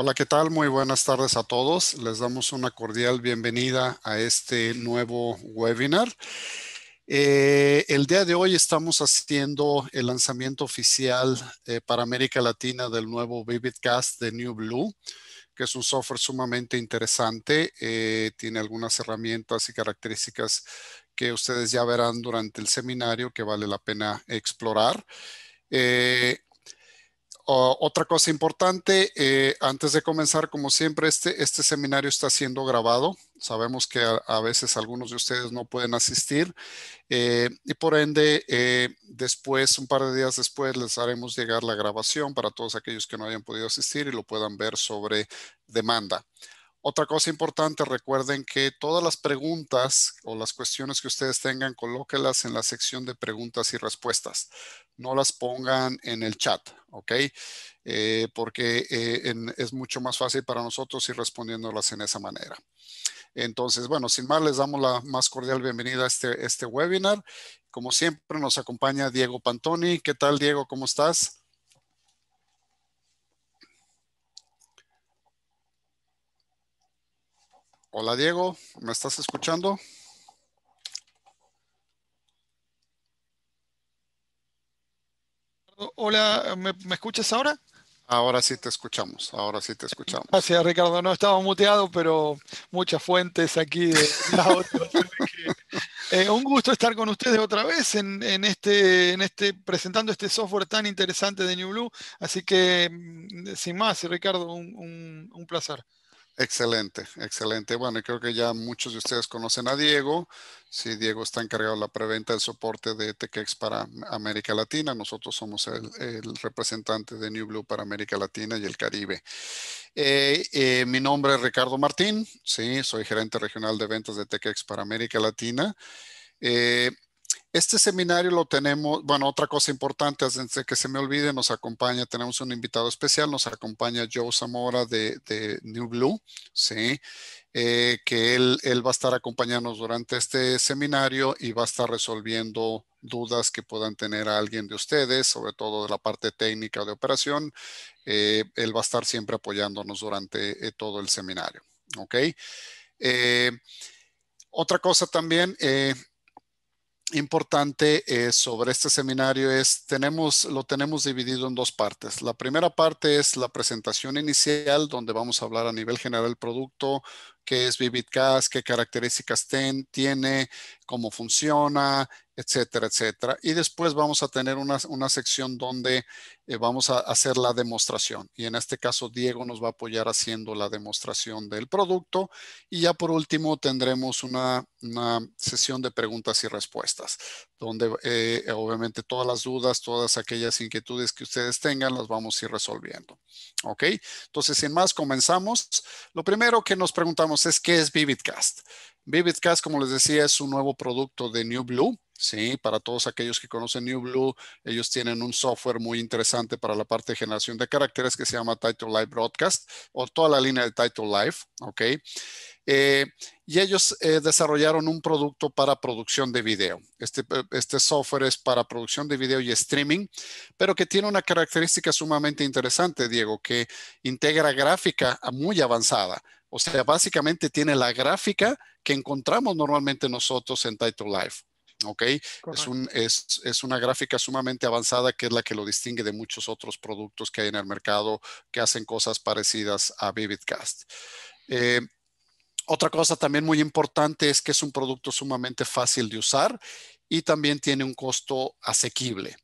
Hola, ¿qué tal? Muy buenas tardes a todos. Les damos una cordial bienvenida a este nuevo webinar. Eh, el día de hoy estamos haciendo el lanzamiento oficial eh, para América Latina del nuevo Vividcast de New Blue, que es un software sumamente interesante. Eh, tiene algunas herramientas y características que ustedes ya verán durante el seminario que vale la pena explorar. Ah, otra cosa importante, eh, antes de comenzar, como siempre, este, este seminario está siendo grabado. Sabemos que a, veces algunos de ustedes no pueden asistir eh, y por ende, eh, después, un par de días después, les haremos llegar la grabación para todos aquellos que no hayan podido asistir y lo puedan ver sobre demanda. Otra cosa importante, recuerden que todas las preguntas o las cuestiones que ustedes tengan, colóquelas en la sección de preguntas y respuestas. No las pongan en el chat, ¿ok? Eh, porque eh, es mucho más fácil para nosotros ir respondiéndolas en esa manera. Entonces, bueno, sin más, les damos la más cordial bienvenida a este, este webinar. Como siempre, nos acompaña Diego Pantoni. ¿Qué tal, Diego? ¿Cómo estás? Hola Diego, ¿me estás escuchando? Hola, ¿me, escuchas ahora? Ahora sí te escuchamos, ahora sí te escuchamos. Gracias Ricardo, no estaba muteado, pero muchas fuentes aquí eh, un gusto estar con ustedes otra vez en, este, en este, presentando este software tan interesante de New Blue. Así que, mm, sin más, Ricardo, un placer. Excelente, excelente. Bueno, creo que ya muchos de ustedes conocen a Diego. Sí, Diego está encargado de la preventa del soporte de TecEx para América Latina. Nosotros somos el, representante de New Blue para América Latina y el Caribe. Eh, eh, mi nombre es Ricardo Martín. Sí, soy gerente regional de ventas de TecEx para América Latina. Eh, este seminario lo tenemos, bueno, otra cosa importante, antes de que se me olvide, nos acompaña, tenemos un invitado especial, nos acompaña Joe Zamora de, New Blue, ¿sí? Eh, que él, va a estar acompañándonos durante este seminario y va a estar resolviendo dudas que puedan tener a alguien de ustedes, sobre todo de la parte técnica de operación. Eh, él va a estar siempre apoyándonos durante eh, todo el seminario, ¿ok? otra cosa también, importante eh, sobre este seminario es, tenemos, lo tenemos dividido en dos partes. La primera parte es la presentación inicial, donde vamos a hablar a nivel general del producto, qué es VividCast, qué características tiene, cómo funciona, etcétera, etcétera. Y después vamos a tener una, sección donde eh, vamos a hacer la demostración. Y en este caso, Diego nos va a apoyar haciendo la demostración del producto. Y ya por último, tendremos una, sesión de preguntas y respuestas, donde eh, obviamente todas las dudas, todas aquellas inquietudes que ustedes tengan, las vamos a ir resolviendo. ¿Ok? Entonces, sin más, comenzamos. Lo primero que nos preguntamos es, ¿qué es VividCast? VividCast, como les decía, es un nuevo producto de New Blue ¿sí? Para todos aquellos que conocen New Blue, ellos tienen un software muy interesante para la parte de generación de caracteres que se llama Title Live Broadcast o toda la línea de Title Live, ¿ok? Eh, y ellos eh, desarrollaron un producto para producción de video. Este, eh, este software es para producción de video y streaming, pero que tiene una característica sumamente interesante, Diego, que integra gráfica muy avanzada. O sea, básicamente tiene la gráfica que encontramos normalmente nosotros en Title Live. ¿ok? Es, una gráfica sumamente avanzada que es la que lo distingue de muchos otros productos que hay en el mercado que hacen cosas parecidas a Vividcast. Eh, otra cosa también muy importante es que es un producto sumamente fácil de usar y también tiene un costo asequible.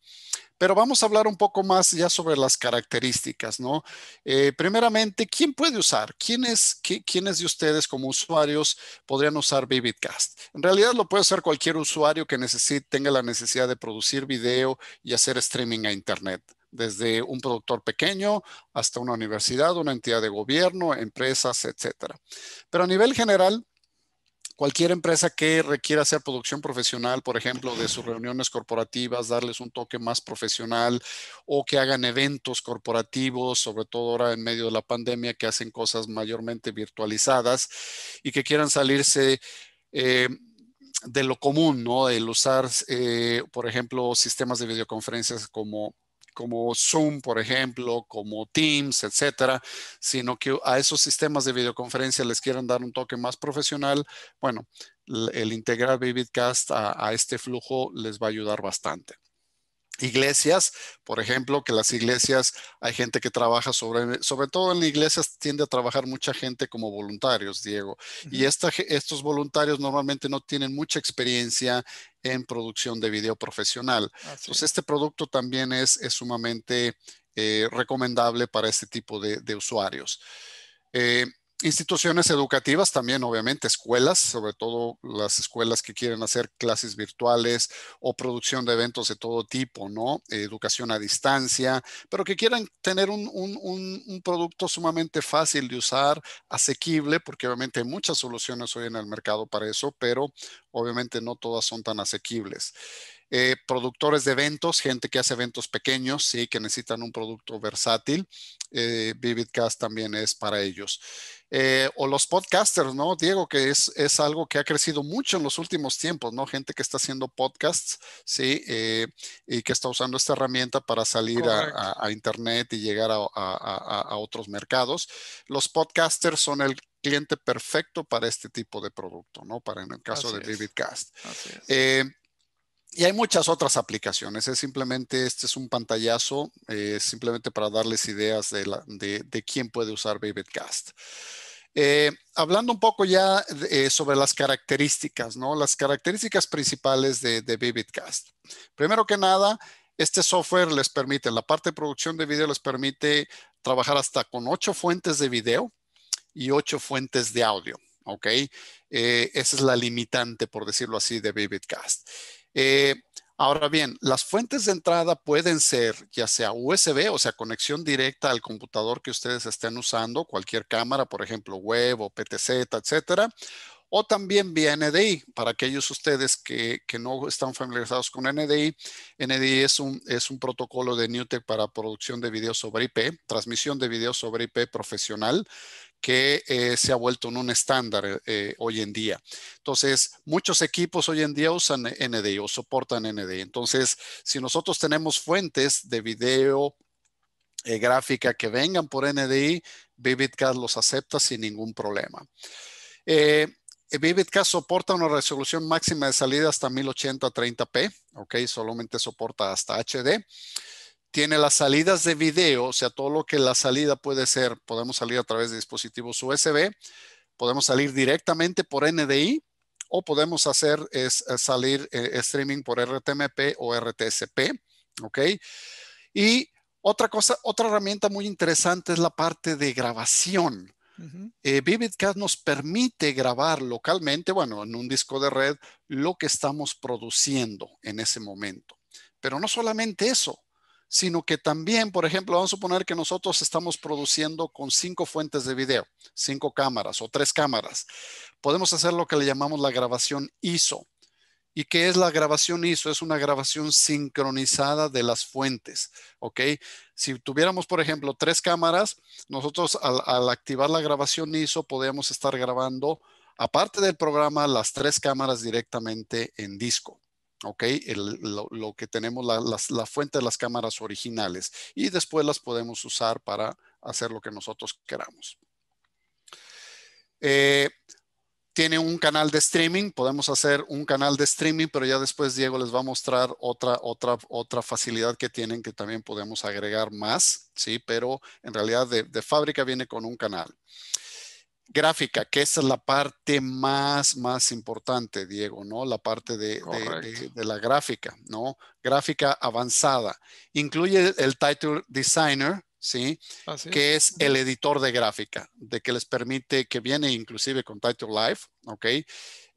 Pero vamos a hablar un poco más ya sobre las características, ¿no? Eh, primeramente, ¿quién puede usar? ¿Quiénes, ¿Quiénes de ustedes como usuarios podrían usar Vividcast? En realidad lo puede hacer cualquier usuario que necesite, tenga la necesidad de producir video y hacer streaming a Internet desde un productor pequeño hasta una universidad, una entidad de gobierno, empresas, etcétera. Pero a nivel general, cualquier empresa que requiera hacer producción profesional, por ejemplo, de sus reuniones corporativas, darles un toque más profesional o que hagan eventos corporativos, sobre todo ahora en medio de la pandemia, que hacen cosas mayormente virtualizadas y que quieran salirse. Eh, de lo común, ¿no? El usar, eh, por ejemplo, sistemas de videoconferencias como como Zoom, por ejemplo, como Teams, etcétera, sino que a esos sistemas de videoconferencia les quieran dar un toque más profesional, bueno, el integrar VividCast a, a este flujo les va a ayudar bastante iglesias, por ejemplo, que las iglesias, hay gente que trabaja sobre, sobre todo en iglesias tiende a trabajar mucha gente como voluntarios, Diego. Y esta, estos voluntarios normalmente no tienen mucha experiencia en producción de video profesional. Entonces, este producto también es, es sumamente eh, recomendable para este tipo de, usuarios. Eh, instituciones educativas también, obviamente, escuelas, sobre todo las escuelas que quieren hacer clases virtuales o producción de eventos de todo tipo, ¿no? educación a distancia, pero que quieran tener un, producto sumamente fácil de usar, asequible, porque obviamente hay muchas soluciones hoy en el mercado para eso, pero obviamente no todas son tan asequibles. Eh, productores de eventos, gente que hace eventos pequeños, sí, que necesitan un producto versátil. Eh, Vividcast también es para ellos. Eh, o los podcasters, ¿no? Diego, que es, es, algo que ha crecido mucho en los últimos tiempos, ¿no? Gente que está haciendo podcasts, ¿sí? y que está usando esta herramienta para salir a, Internet y llegar a, otros mercados. Los podcasters son el cliente perfecto para este tipo de producto, ¿no? Para en el caso de Vividcast y hay muchas otras aplicaciones. Es simplemente, este es un pantallazo, eh, simplemente para darles ideas de, quién puede usar Vividcast. Eh, hablando un poco ya eh, sobre las características, ¿no? Las características principales de, de Vividcast. Primero que nada, este software les permite, la parte de producción de video les permite trabajar hasta con ocho fuentes de video y ocho fuentes de audio, ¿ok? esa es la limitante, por decirlo así, de Vividcast. Eh, ahora bien, las fuentes de entrada pueden ser ya sea USB, o sea, conexión directa al computador que ustedes estén usando, cualquier cámara, por ejemplo, web o PTZ, etcétera, o también vía NDI. Para aquellos ustedes que, no están familiarizados con NDI, NDI es un, es un protocolo de NewTek para producción de video sobre IP, transmisión de video sobre IP profesional que eh, se ha vuelto en un estándar eh, hoy en día. Entonces, muchos equipos hoy en día usan NDI o soportan NDI. Entonces, si nosotros tenemos fuentes de video, eh, gráfica que vengan por NDI, Vividcast los acepta sin ningún problema. Vividcast soporta una resolución máxima de salida hasta 1080-30p, ok, solamente soporta hasta HD tiene las salidas de video, o sea, todo lo que la salida puede ser, podemos salir a través de dispositivos USB, podemos salir directamente por NDI o podemos hacer es, eh, salir eh, streaming por RTMP o RTSP, ¿ok? Y otra cosa, otra herramienta muy interesante es la parte de grabación. Eh, VividCast nos permite grabar localmente, bueno, en un disco de red, lo que estamos produciendo en ese momento. Pero no solamente eso, sino que también, por ejemplo, vamos a suponer que nosotros estamos produciendo con cinco fuentes de video, cinco cámaras o tres cámaras. Podemos hacer lo que le llamamos la grabación ISO. ¿Y qué es la grabación ISO? Es una grabación sincronizada de las fuentes, ¿ok? Si tuviéramos, por ejemplo, tres cámaras, nosotros al, al activar la grabación ISO podemos estar grabando, aparte del programa, las tres cámaras directamente en disco. ¿ok? lo, que tenemos, la, fuente de las cámaras originales y después las podemos usar para hacer lo que nosotros queramos. Eh, tiene un canal de streaming, podemos hacer un canal de streaming, pero ya después Diego les va a mostrar otra, otra, otra facilidad que tienen que también podemos agregar más, ¿sí? Pero en realidad de, de fábrica viene con un canal gráfica, que es la parte más, más importante, Diego, ¿no? La parte de, la gráfica, ¿no? Gráfica avanzada. Incluye el title designer, ¿sí? que es. el editor de gráfica, de que les permite, que viene inclusive con title live, ¿ok?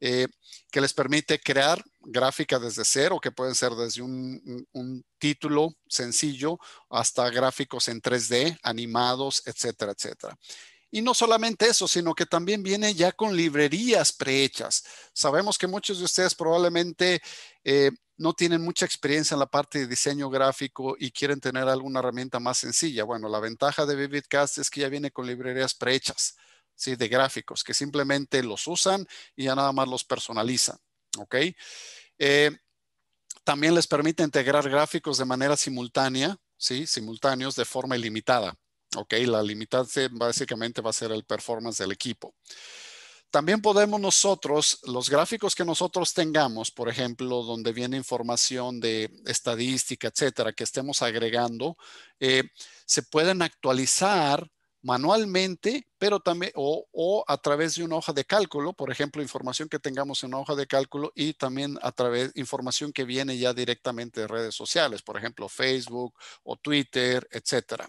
Eh, que les permite crear gráfica desde cero, que pueden ser desde un, un título sencillo hasta gráficos en 3D, animados, etcétera, etcétera. Y no solamente eso, sino que también viene ya con librerías prehechas. Sabemos que muchos de ustedes probablemente eh, no tienen mucha experiencia en la parte de diseño gráfico y quieren tener alguna herramienta más sencilla. Bueno, la ventaja de VividCast es que ya viene con librerías prehechas, ¿sí? De gráficos, que simplemente los usan y ya nada más los personalizan, ¿ok? Eh, también les permite integrar gráficos de manera simultánea, ¿sí? Simultáneos de forma ilimitada. ¿ok? La limitante básicamente va a ser el performance del equipo. También podemos nosotros, los gráficos que nosotros tengamos, por ejemplo, donde viene información de estadística, etcétera, que estemos agregando, eh, se pueden actualizar manualmente, pero también o, a través de una hoja de cálculo, por ejemplo, información que tengamos en una hoja de cálculo y también a través de información que viene ya directamente de redes sociales, por ejemplo, Facebook o Twitter, etcétera.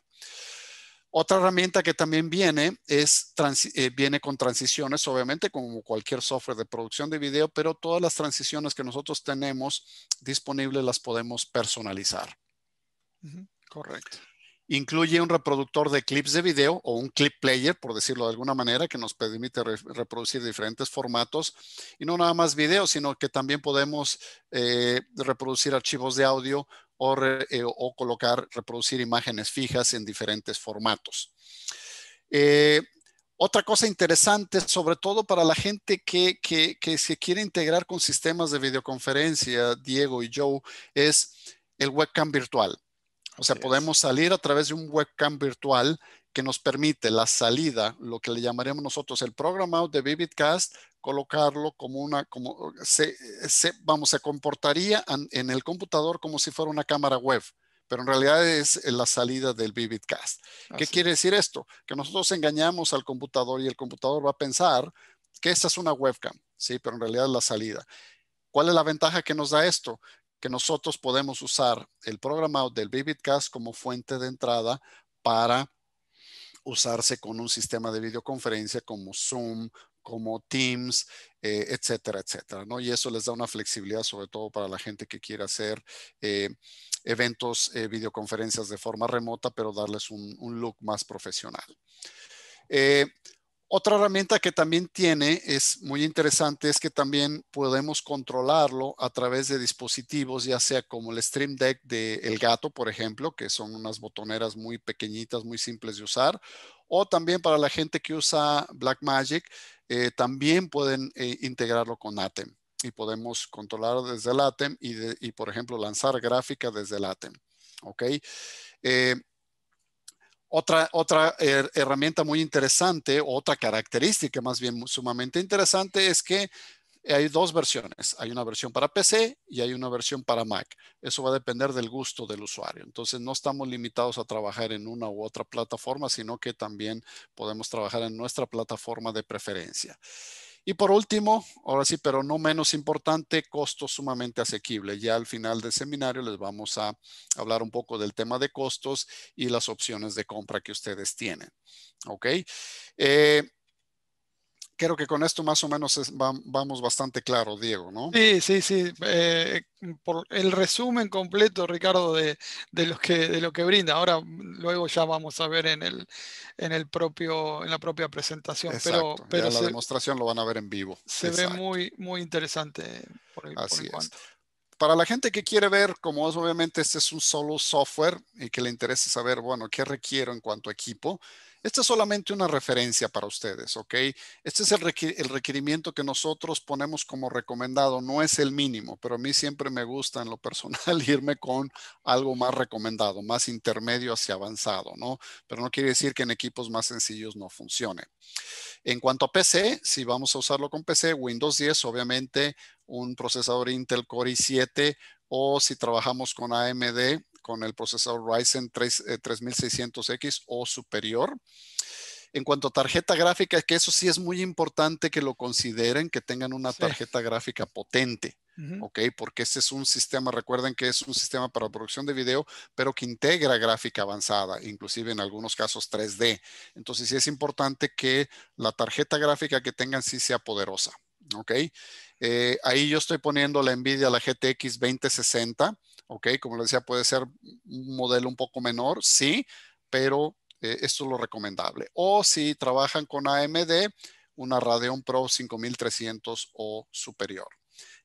Otra herramienta que también viene es eh, viene con transiciones, obviamente, como cualquier software de producción de video, pero todas las transiciones que nosotros tenemos disponibles las podemos personalizar. Correcto. Incluye un reproductor de clips de video o un clip player, por decirlo de alguna manera, que nos permite reproducir diferentes formatos y no nada más video, sino que también podemos eh, reproducir archivos de audio eh, o, colocar, reproducir imágenes fijas en diferentes formatos. Eh, otra cosa interesante, sobre todo para la gente que, que, que, se quiere integrar con sistemas de videoconferencia, Diego y Joe, es el webcam virtual. O sea, podemos salir a través de un webcam virtual que nos permite la salida, lo que le llamaremos nosotros el program out de VividCast, colocarlo como una, como se, vamos, se comportaría en, el computador como si fuera una cámara web, pero en realidad es la salida del VividCast. ¿Qué quiere decir esto? Que nosotros engañamos al computador y el computador va a pensar que esta es una webcam, sí, pero en realidad es la salida. ¿Cuál es la ventaja que nos da esto? Que nosotros podemos usar el program out del VividCast como fuente de entrada para usarse con un sistema de videoconferencia como Zoom, como Teams, eh, etcétera, etcétera, ¿no? Y eso les da una flexibilidad, sobre todo para la gente que quiere hacer eh, eventos, eh, videoconferencias de forma remota, pero darles un, un look más profesional. Otra herramienta que también tiene es muy interesante, es que también podemos controlarlo a través de dispositivos, ya sea como el Stream Deck de El Gato, por ejemplo, que son unas botoneras muy pequeñitas, muy simples de usar, o también para la gente que usa Blackmagic, eh, también pueden eh, integrarlo con Atem y podemos controlar desde el Atem y, por ejemplo, lanzar gráfica desde el Atem. ¿ok? Eh, otra, herramienta muy interesante, otra característica más bien sumamente interesante es que hay dos versiones. Hay una versión para PC y hay una versión para Mac. Eso va a depender del gusto del usuario. Entonces, no estamos limitados a trabajar en una u otra plataforma, sino que también podemos trabajar en nuestra plataforma de preferencia. Y por último, ahora sí, pero no menos importante, costo sumamente asequible. Ya al final del seminario les vamos a hablar un poco del tema de costos y las opciones de compra que ustedes tienen. ¿Ok? Eh, creo que con esto más o menos vamos bastante claro, Diego, ¿no? Sí, sí, sí. Eh, por el resumen completo, Ricardo, de, de, lo que, de lo que brinda. Ahora, luego ya vamos a ver en, el, en, el propio, en la propia presentación. pero, pero la demostración lo van a ver en vivo. Se ve muy, muy interesante por el, Así para la gente que quiere ver, como es obviamente este es un solo software y que le interesa saber, bueno, qué requiero en cuanto a equipo, esta es solamente una referencia para ustedes, ¿ok? Este es el, requerimiento que nosotros ponemos como recomendado, no es el mínimo, pero a mí siempre me gusta en lo personal irme con algo más recomendado, más intermedio hacia avanzado, ¿no? Pero no quiere decir que en equipos más sencillos no funcione. En cuanto a PC, si vamos a usarlo con PC, Windows 10, obviamente un procesador Intel Core i7 o si trabajamos con AMD, con el procesador Ryzen 3, 3600X eh, o superior. En cuanto a tarjeta gráfica, que eso sí es muy importante que lo consideren, que tengan una tarjeta gráfica potente. ¿ok? Porque este es un sistema, recuerden que es un sistema para producción de video, pero que integra gráfica avanzada, inclusive en algunos casos 3D. Entonces sí es importante que la tarjeta gráfica que tengan sí sea poderosa, ¿ok? Eh, ahí yo estoy poniendo la NVIDIA, la GTX 2060. ¿ok? Como les decía, puede ser un modelo un poco menor, sí, pero eh, esto es lo recomendable. O si trabajan con AMD, una Radeon Pro 5300 o superior.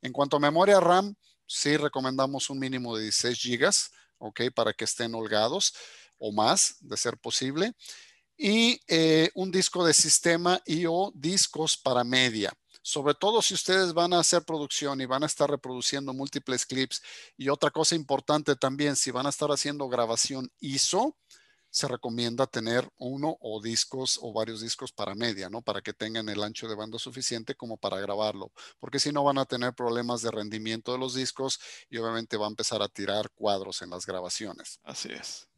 En cuanto a memoria RAM, sí recomendamos un mínimo de 16 GB, ¿ok? Para que estén holgados o más, de ser posible. Y eh, un disco de sistema y o discos para media sobre todo si ustedes van a hacer producción y van a estar reproduciendo múltiples clips. Y otra cosa importante también, si van a estar haciendo grabación ISO, se recomienda tener uno o discos o varios discos para media, ¿no? Para que tengan el ancho de banda suficiente como para grabarlo, porque si no van a tener problemas de rendimiento de los discos y obviamente va a empezar a tirar cuadros en las grabaciones. Así es.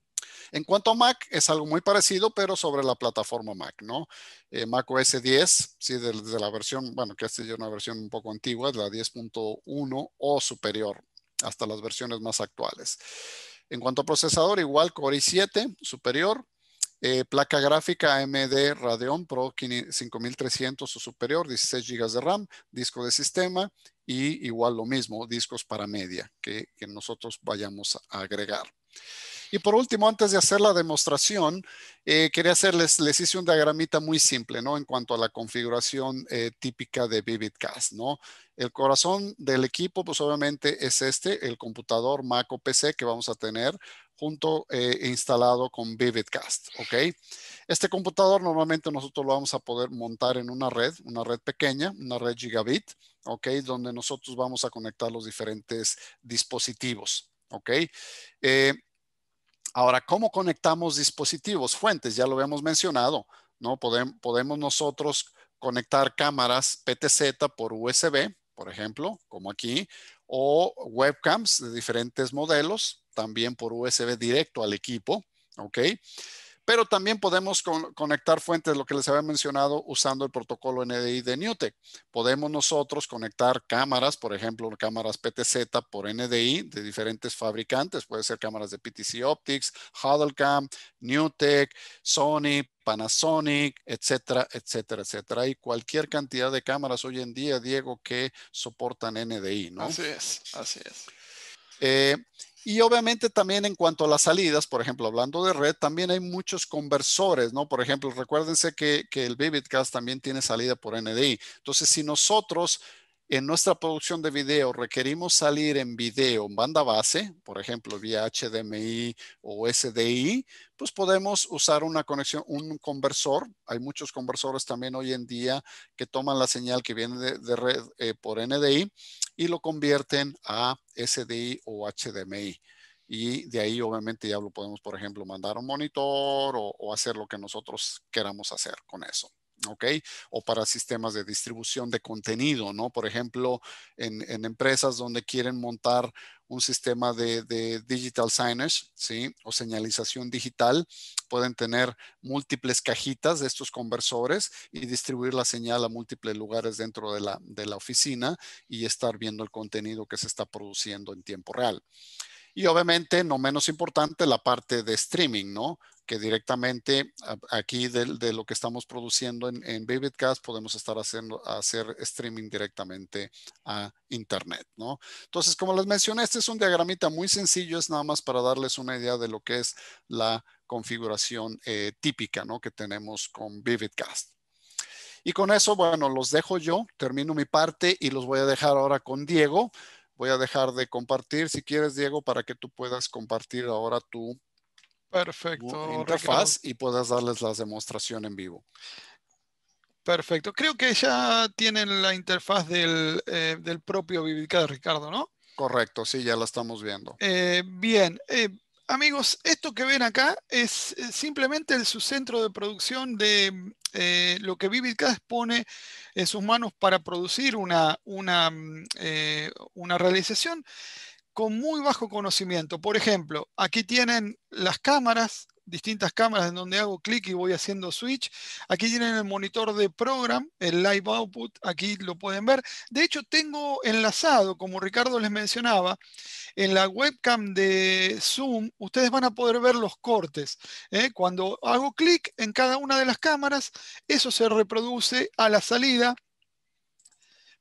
En cuanto a Mac, es algo muy parecido, pero sobre la plataforma Mac, ¿no? Eh, Mac OS 10, sí, desde la versión, bueno, que ha ya una versión un poco antigua, de la 10.1 o superior, hasta las versiones más actuales. En cuanto a procesador, igual Core i7 superior, eh, placa gráfica AMD Radeon Pro 5300 o superior, 16 GB de RAM, disco de sistema y igual lo mismo, discos para media que nosotros vayamos a agregar. Y por último, antes de hacer la demostración, eh, quería hacerles, les hice un diagramita muy simple, ¿no? En cuanto a la configuración eh, típica de VividCast, ¿no? El corazón del equipo, pues obviamente es este, el computador Mac o PC que vamos a tener junto e instalado con VividCast, ¿ok? Este computador normalmente nosotros lo vamos a poder montar en una red, una red pequeña, una red gigabit, ¿ok? Donde nosotros vamos a conectar los diferentes dispositivos, ¿ok? Eh, Ahora, ¿cómo conectamos dispositivos? Fuentes, ya lo habíamos mencionado, ¿no? podemos nosotros conectar cámaras PTZ por USB, por ejemplo, como aquí, o webcams de diferentes modelos, también por USB directo al equipo, ¿ok? pero también podemos conectar fuentes, lo que les había mencionado, usando el protocolo NDI de Newtek. Podemos nosotros conectar cámaras, por ejemplo, cámaras PTZ por NDI de diferentes fabricantes, puede ser cámaras de PTC Optics, Huddlecam, Newtek, Sony, Panasonic, etcétera, etcétera, etcétera. Y cualquier cantidad de cámaras hoy en día, Diego, que soportan NDI, ¿no? Así es, así es. Eh, y obviamente también en cuanto a las salidas, por ejemplo, hablando de red, también hay muchos conversores, ¿no? Por ejemplo, recuérdense que, que el Vividcast también tiene salida por NDI. Entonces, si nosotros en nuestra producción de video requerimos salir en video en banda base, por ejemplo, vía HDMI o SDI, pues podemos usar una conexión, un conversor. Hay muchos conversores también hoy en día que toman la señal que viene de, red eh, por NDI y lo convierten a SDI o HDMI. Y de ahí obviamente ya lo podemos, por ejemplo, mandar un monitor o, hacer lo que nosotros queramos hacer con eso. ¿ok? O para sistemas de distribución de contenido, ¿no? Por ejemplo, en empresas donde quieren montar un sistema de, digital signage, ¿sí? O señalización digital. Pueden tener múltiples cajitas de estos conversores y distribuir la señal a múltiples lugares dentro de la, de la oficina y estar viendo el contenido que se está produciendo en tiempo real. Y obviamente, no menos importante, la parte de streaming, ¿no? Que directamente aquí de, lo que estamos produciendo en, Vividcast podemos estar haciendo hacer streaming directamente a Internet, ¿no? Entonces, como les mencioné, este es un diagramita muy sencillo, es nada más para darles una idea de lo que es la configuración eh, típica, ¿no? Que tenemos con Vividcast. Y con eso, bueno, los dejo yo, termino mi parte y los voy a dejar ahora con Diego Voy a dejar de compartir, si quieres, Diego, para que tú puedas compartir ahora tu, interfaz y puedas darles la demostración en vivo. Perfecto. Creo que ya tienen la interfaz del, eh, propio Vivica, Ricardo, ¿no? Correcto, sí, ya la estamos viendo. Eh, bien, eh, amigos, esto que ven acá es simplemente el centro de producción de eh, lo que Vividcast pone en sus manos para producir una, una, mm, eh, una realización con muy bajo conocimiento. Por ejemplo, aquí tienen las cámaras, distintas cámaras en donde hago clic y voy haciendo switch. Aquí tienen el monitor de program, el live output, aquí lo pueden ver. De hecho, tengo enlazado, como Ricardo les mencionaba, en la webcam de Zoom, ustedes van a poder ver los cortes. ¿eh? Cuando hago clic en cada una de las cámaras, eso se reproduce a la salida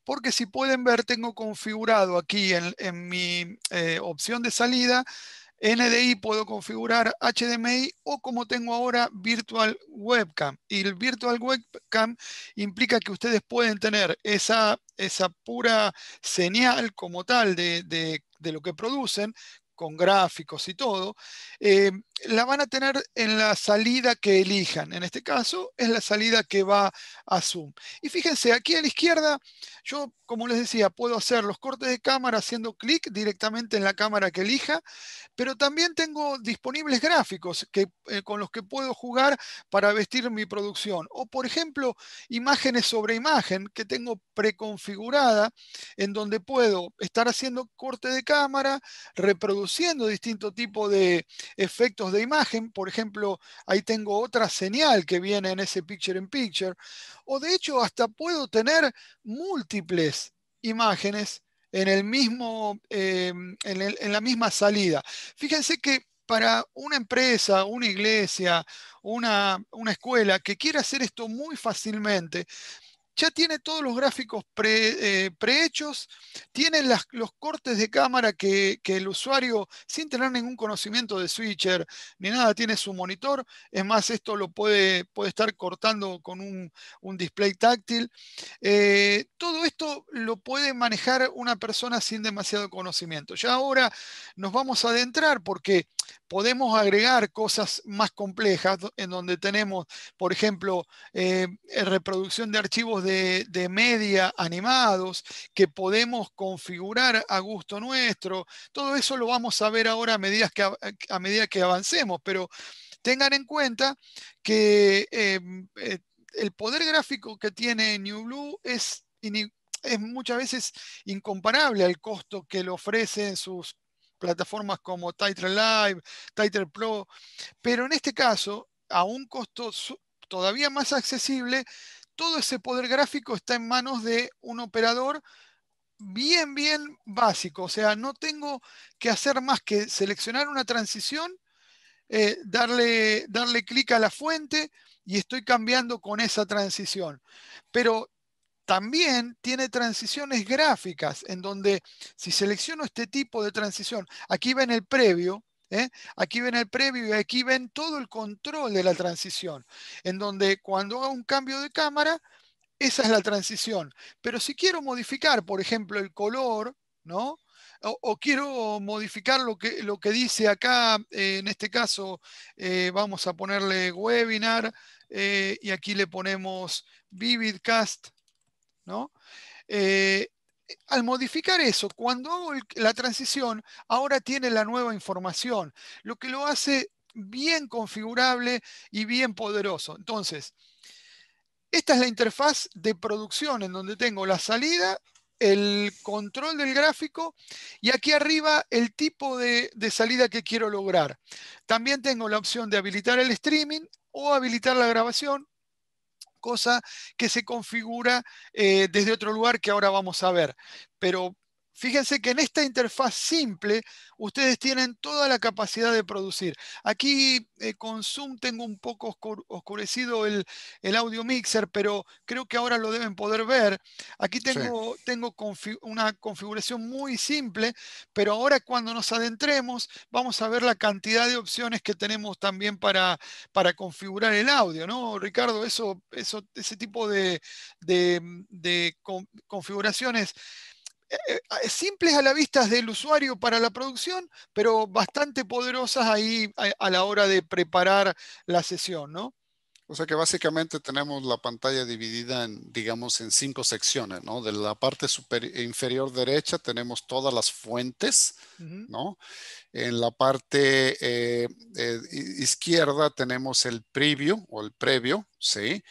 porque si pueden ver, tengo configurado aquí en, mi eh, opción de salida NDI puedo configurar HDMI o como tengo ahora Virtual Webcam. Y el Virtual Webcam implica que ustedes pueden tener esa, esa pura señal como tal de, de, lo que producen con gráficos y todo, eh, la van a tener en la salida que elijan. En este caso es la salida que va a Zoom. Y fíjense, aquí a la izquierda, yo como les decía, puedo hacer los cortes de cámara haciendo clic directamente en la cámara que elija, pero también tengo disponibles gráficos que, eh, con los que puedo jugar para vestir mi producción. O por ejemplo, imágenes sobre imagen que tengo preconfigurada en donde puedo estar haciendo corte de cámara, reproduciendo distinto tipo de efectos de imagen, por ejemplo, ahí tengo otra señal que viene en ese picture in picture, o de hecho hasta puedo tener múltiples imágenes en, el mismo, eh, la misma salida. Fíjense que para una empresa, una iglesia, una, una escuela que quiera hacer esto muy fácilmente, ya tiene todos los gráficos pre, eh, prehechos, tiene los cortes de cámara que, el usuario, sin tener ningún conocimiento de switcher ni nada, tiene su monitor. Es más, esto lo puede, puede estar cortando con un, display táctil. Eh, todo esto lo puede manejar una persona sin demasiado conocimiento. Ya ahora nos vamos a adentrar porque podemos agregar cosas más complejas en donde tenemos, por ejemplo, eh, reproducción de archivos de, media animados que podemos configurar a gusto nuestro. Todo eso lo vamos a ver ahora a, medida que, eh, medida que avancemos, pero tengan en cuenta que em, eh, el poder gráfico que tiene New Blue es, es muchas veces incomparable al costo que le ofrecen sus plataformas como Title Live, Title Pro, pero en este caso, a un costo todavía más accesible, todo ese poder gráfico está en manos de un operador bien, bien básico. O sea, no tengo que hacer más que seleccionar una transición, eh, darle, darle clic a la fuente y estoy cambiando con esa transición. Pero también tiene transiciones gráficas en donde si selecciono este tipo de transición, aquí ven el previo, ¿eh? Aquí ven el preview y aquí ven todo el control de la transición, en donde cuando hago un cambio de cámara, esa es la transición. Pero si quiero modificar, por ejemplo, el color, ¿no? O, quiero modificar lo que, dice acá, eh, en este caso eh, vamos a ponerle webinar y aquí le ponemos vividcast, ¿no? al modificar eso, cuando hago la transición, ahora tiene la nueva información, lo que lo hace bien configurable y bien poderoso. Entonces, esta es la interfaz de producción en donde tengo la salida, el control del gráfico y aquí arriba el tipo de salida que quiero lograr. También tengo la opción de habilitar el streaming o habilitar la grabación cosa que se configura eh, desde otro lugar que ahora vamos a ver. Pero Fíjense que en esta interfaz simple ustedes tienen toda la capacidad de producir. Aquí eh, con Zoom tengo un poco oscurecido el, audio mixer, pero creo que ahora lo deben poder ver. Aquí tengo, tengo una configuración muy simple, pero ahora cuando nos adentremos vamos a ver la cantidad de opciones que tenemos también para, para configurar el audio, ¿no? Ricardo, eso, eso, ese tipo de, configuraciones eh, simples a la vista del usuario para la producción, pero bastante poderosas ahí a, la hora de preparar la sesión, ¿no? O sea que básicamente tenemos la pantalla dividida en, digamos, en cinco secciones, ¿no? De la parte inferior derecha tenemos todas las fuentes, ¿no? En la parte eh, eh, izquierda tenemos el preview o el previo, ¿sí? sí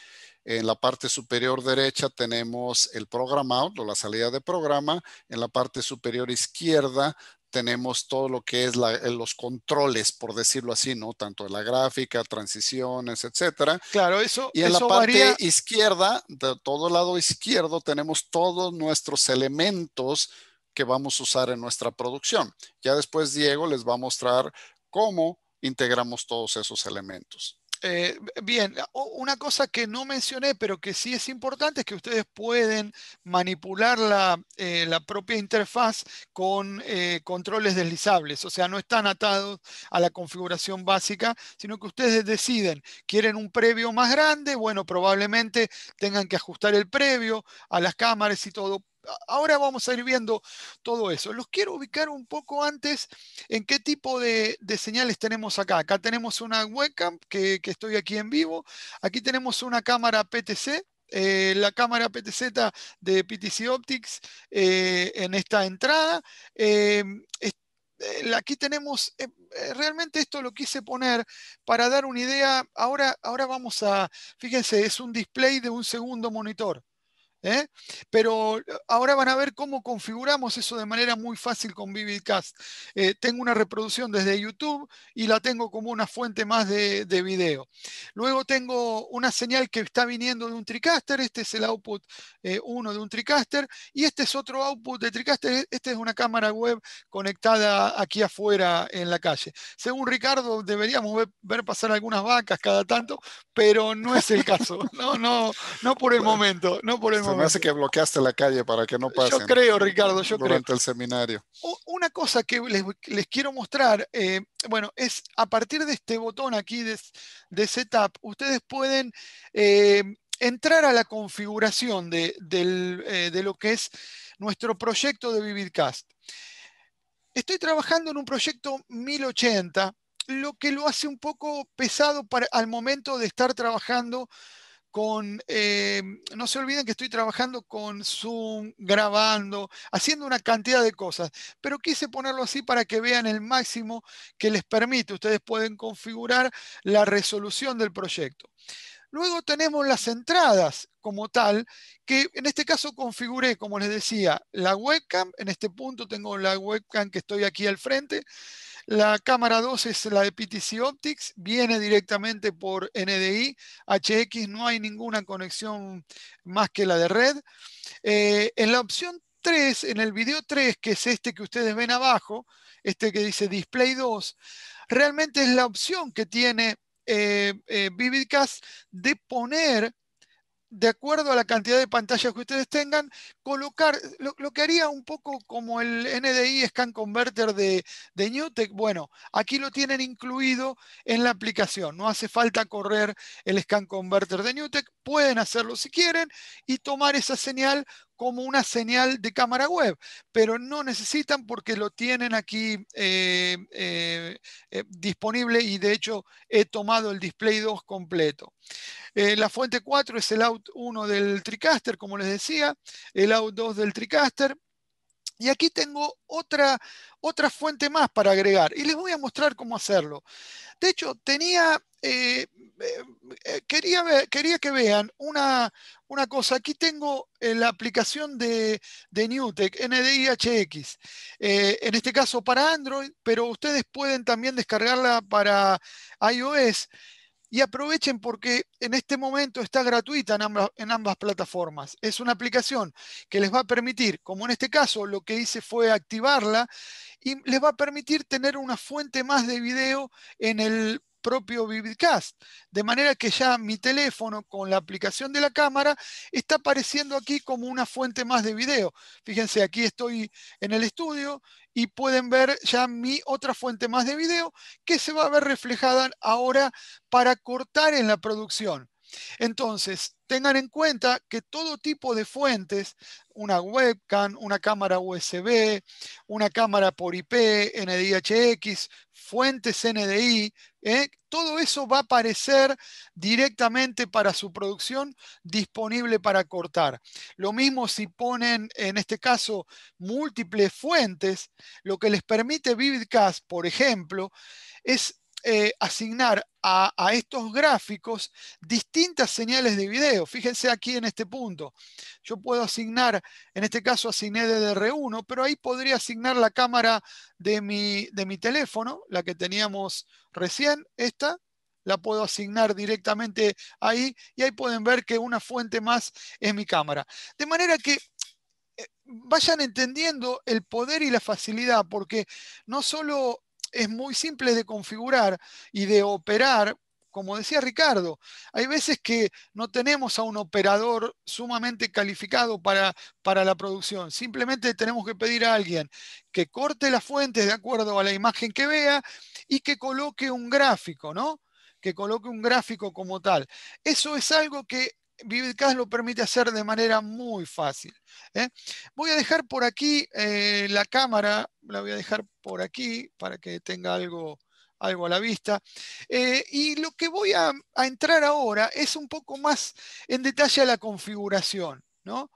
en la parte superior derecha tenemos el program out o la salida de programa. En la parte superior izquierda tenemos todo lo que es eh, los controles, por decirlo así, ¿no? Tanto de la gráfica, transiciones, etcétera. Claro, eso. Y en la parte izquierda, de todo lado izquierdo, tenemos todos nuestros elementos que vamos a usar en nuestra producción. Ya después Diego les va a mostrar cómo integramos todos esos elementos. Eh, bien, una cosa que no mencioné, pero que sí es importante, es que ustedes pueden manipular la, eh, propia interfaz con eh, controles deslizables, o sea, no están atados a la configuración básica, sino que ustedes deciden, quieren un previo más grande, bueno, probablemente tengan que ajustar el previo a las cámaras y todo, ahora vamos a ir viendo todo eso. Los quiero ubicar un poco antes en qué tipo de, señales tenemos acá. Acá tenemos una webcam que, estoy aquí en vivo. Aquí tenemos una cámara PTC. Eh, la cámara PTZ de PTC Optics eh, en esta entrada. Em, eh, aquí tenemos, em, realmente esto lo quise poner para dar una idea. Ahora, ahora vamos a, fíjense, es un display de un segundo monitor. ¿eh? Pero eh, ahora van a ver cómo configuramos eso de manera muy fácil con VividCast. Eh, tengo una reproducción desde YouTube y la tengo como una fuente más de, video. Luego tengo una señal que está viniendo de un TriCaster. Este es el output 1 de un TriCaster. Y este es otro output de TriCaster. E-, este es una cámara web conectada aquí afuera en la calle. Según Ricardo, deberíamos ver, pasar algunas vacas cada tanto, pero no es el caso. No, no, no por el momento. No por el momento me hace que bloqueaste la calle para que no pase. Yo creo, Ricardo, yo durante creo. Durante el seminario. Una cosa que les, quiero mostrar, eh, bueno, es a partir de este botón aquí de, Setup, ustedes pueden eh, entrar a la configuración eh, de, lo que es nuestro proyecto de Vividcast. Estoy trabajando en un proyecto 1080, lo que lo hace un poco pesado para, al momento de estar trabajando con, eh, no se olviden que estoy trabajando con Zoom, grabando, haciendo una cantidad de cosas, pero quise ponerlo así para que vean el máximo que les permite. Ustedes pueden configurar la resolución del proyecto. Luego tenemos las entradas como tal, que en este caso configuré, como les decía, la webcam. En este punto tengo la webcam que estoy aquí al frente. La cámara 2 es la de PTC Optics, viene directamente por NDI, HX no hay ninguna conexión más que la de red. Eh, en la opción 3, en el video 3, que es este que ustedes ven abajo, este que dice Display 2, realmente es la opción que tiene eh, eh, Vividcast de poner de acuerdo a la cantidad de pantallas que ustedes tengan, colocar lo, que haría un poco como el NDI Scan Converter de, de, Newtek. Bueno, aquí lo tienen incluido en la aplicación. No hace falta correr el Scan Converter de Newtek. Pueden hacerlo si quieren y tomar esa señal como una señal de cámara web, pero no necesitan porque lo tienen aquí eh, eh, eh, disponible y de hecho he tomado el display 2 completo. la fuente 4 es el out 1 del TriCaster, como les decía, el out 2 del TriCaster, y aquí tengo otra, otra fuente más para agregar y les voy a mostrar cómo hacerlo. De hecho, tenía, eh, eh, eh, quería, quería que vean una, una cosa. Aquí tengo la aplicación de, de Newtek, NDIHX, en este caso para Android, pero ustedes pueden también descargarla para iOS y aprovechen porque en este momento está gratuita en ambas, plataformas. Es una aplicación que les va a permitir, como en este caso lo que hice fue activarla, y les va a permitir tener una fuente más de video en el propio Vividcast. De manera que ya mi teléfono con la aplicación de la cámara está apareciendo aquí como una fuente más de video. Fíjense, aquí estoy en el estudio y pueden ver ya mi otra fuente más de video que se va a ver reflejada ahora para cortar en la producción. Entonces, tengan en cuenta que todo tipo de fuentes, una webcam, una cámara USB, una cámara por IP, NDHX, fuentes NDI, ¿eh? todo eso va a aparecer directamente para su producción disponible para cortar. Lo mismo si ponen, en este caso, múltiples fuentes, lo que les permite VividCast, por ejemplo, es eh, asignar a, estos gráficos distintas señales de video. Fíjense aquí en este punto. Yo puedo asignar, en este caso asigné DDR1, pero ahí podría asignar la cámara de mi, de mi teléfono, la que teníamos recién, esta, la puedo asignar directamente ahí y ahí pueden ver que una fuente más es mi cámara. De manera que eh, vayan entendiendo el poder y la facilidad, porque no solo es muy simple de configurar y de operar. Como decía Ricardo, hay veces que no tenemos a un operador sumamente calificado para, para la producción. Simplemente tenemos que pedir a alguien que corte las fuentes de acuerdo a la imagen que vea y que coloque un gráfico, ¿no? que coloque un gráfico como tal. Eso es algo que Vividcast lo permite hacer de manera muy fácil. ¿eh? Voy a dejar por aquí eh, la cámara, la voy a dejar por aquí para que tenga algo, algo a la vista. Eh, y lo que voy a, entrar ahora es un poco más en detalle la configuración. ¿no?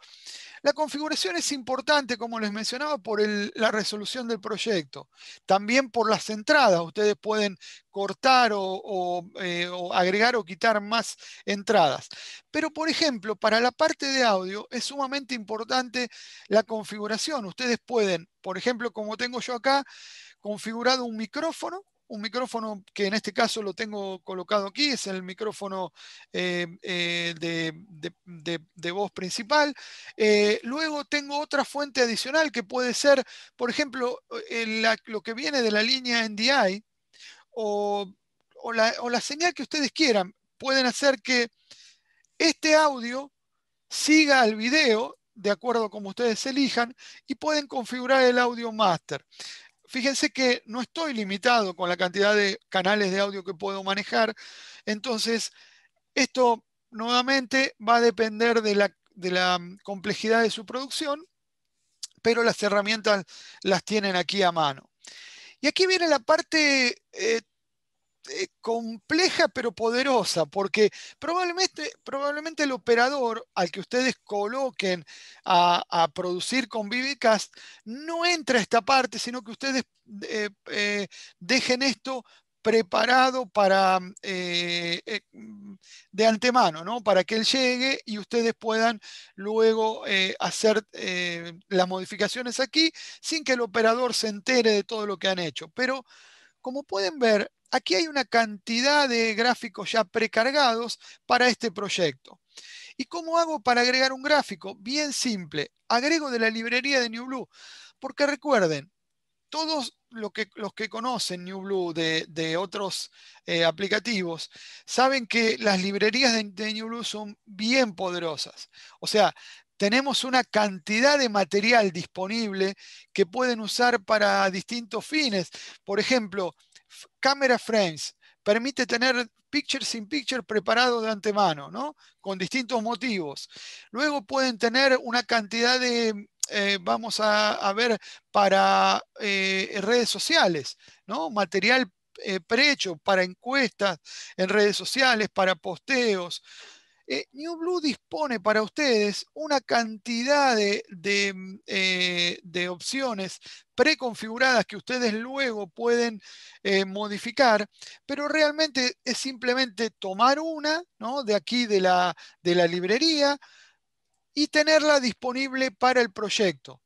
La configuración es importante, como les mencionaba, por la resolución del proyecto. También por las entradas. Ustedes pueden cortar eh, o agregar o quitar más entradas. Pero, por ejemplo, para la parte de audio es sumamente importante la configuración. Ustedes pueden, por ejemplo, como tengo yo acá, configurado un micrófono un micrófono que en este caso lo tengo colocado aquí, es el micrófono eh, eh, de, voz principal. Eh, luego tengo otra fuente adicional que puede ser, por ejemplo, lo que viene de la línea NDI o, la, señal que ustedes quieran. Pueden hacer que este audio siga al video de acuerdo como ustedes elijan y pueden configurar el audio master fíjense que no estoy limitado con la cantidad de canales de audio que puedo manejar. Entonces, esto nuevamente va a depender de la, mm, complejidad de su producción, pero las herramientas las tienen aquí a mano. Y aquí viene la parte eh, eh, compleja pero poderosa, porque probablemente, probablemente el operador al que ustedes coloquen a, producir con ViviCast no entra a esta parte, sino que ustedes eh, eh, dejen esto preparado para de antemano, ¿no? Para que él llegue y ustedes puedan luego hacer las modificaciones aquí sin que el operador se entere de todo lo que han hecho. Pero como pueden ver, aquí hay una cantidad de gráficos ya precargados para este proyecto. ¿Y cómo hago para agregar un gráfico? Bien simple, agrego de la librería de New Blue, porque recuerden, todos que, los que conocen NewBlue de, otros eh, aplicativos saben que las librerías de, NewBlue Blue son bien poderosas. O sea, tenemos una cantidad de material disponible que pueden usar para distintos fines. Por ejemplo, Camera Frames permite tener pictures in picture preparado de antemano, ¿no? Con distintos motivos. Luego pueden tener una cantidad de, eh, vamos a, ver, para eh, redes sociales, ¿no? Material precho prehecho para encuestas en redes sociales, para posteos. NewBlue eh, New Blue dispone para ustedes una cantidad de, mm, eh, opciones preconfiguradas que ustedes luego pueden eh, modificar, pero realmente es simplemente tomar una de aquí de la, librería y tenerla disponible para el proyecto.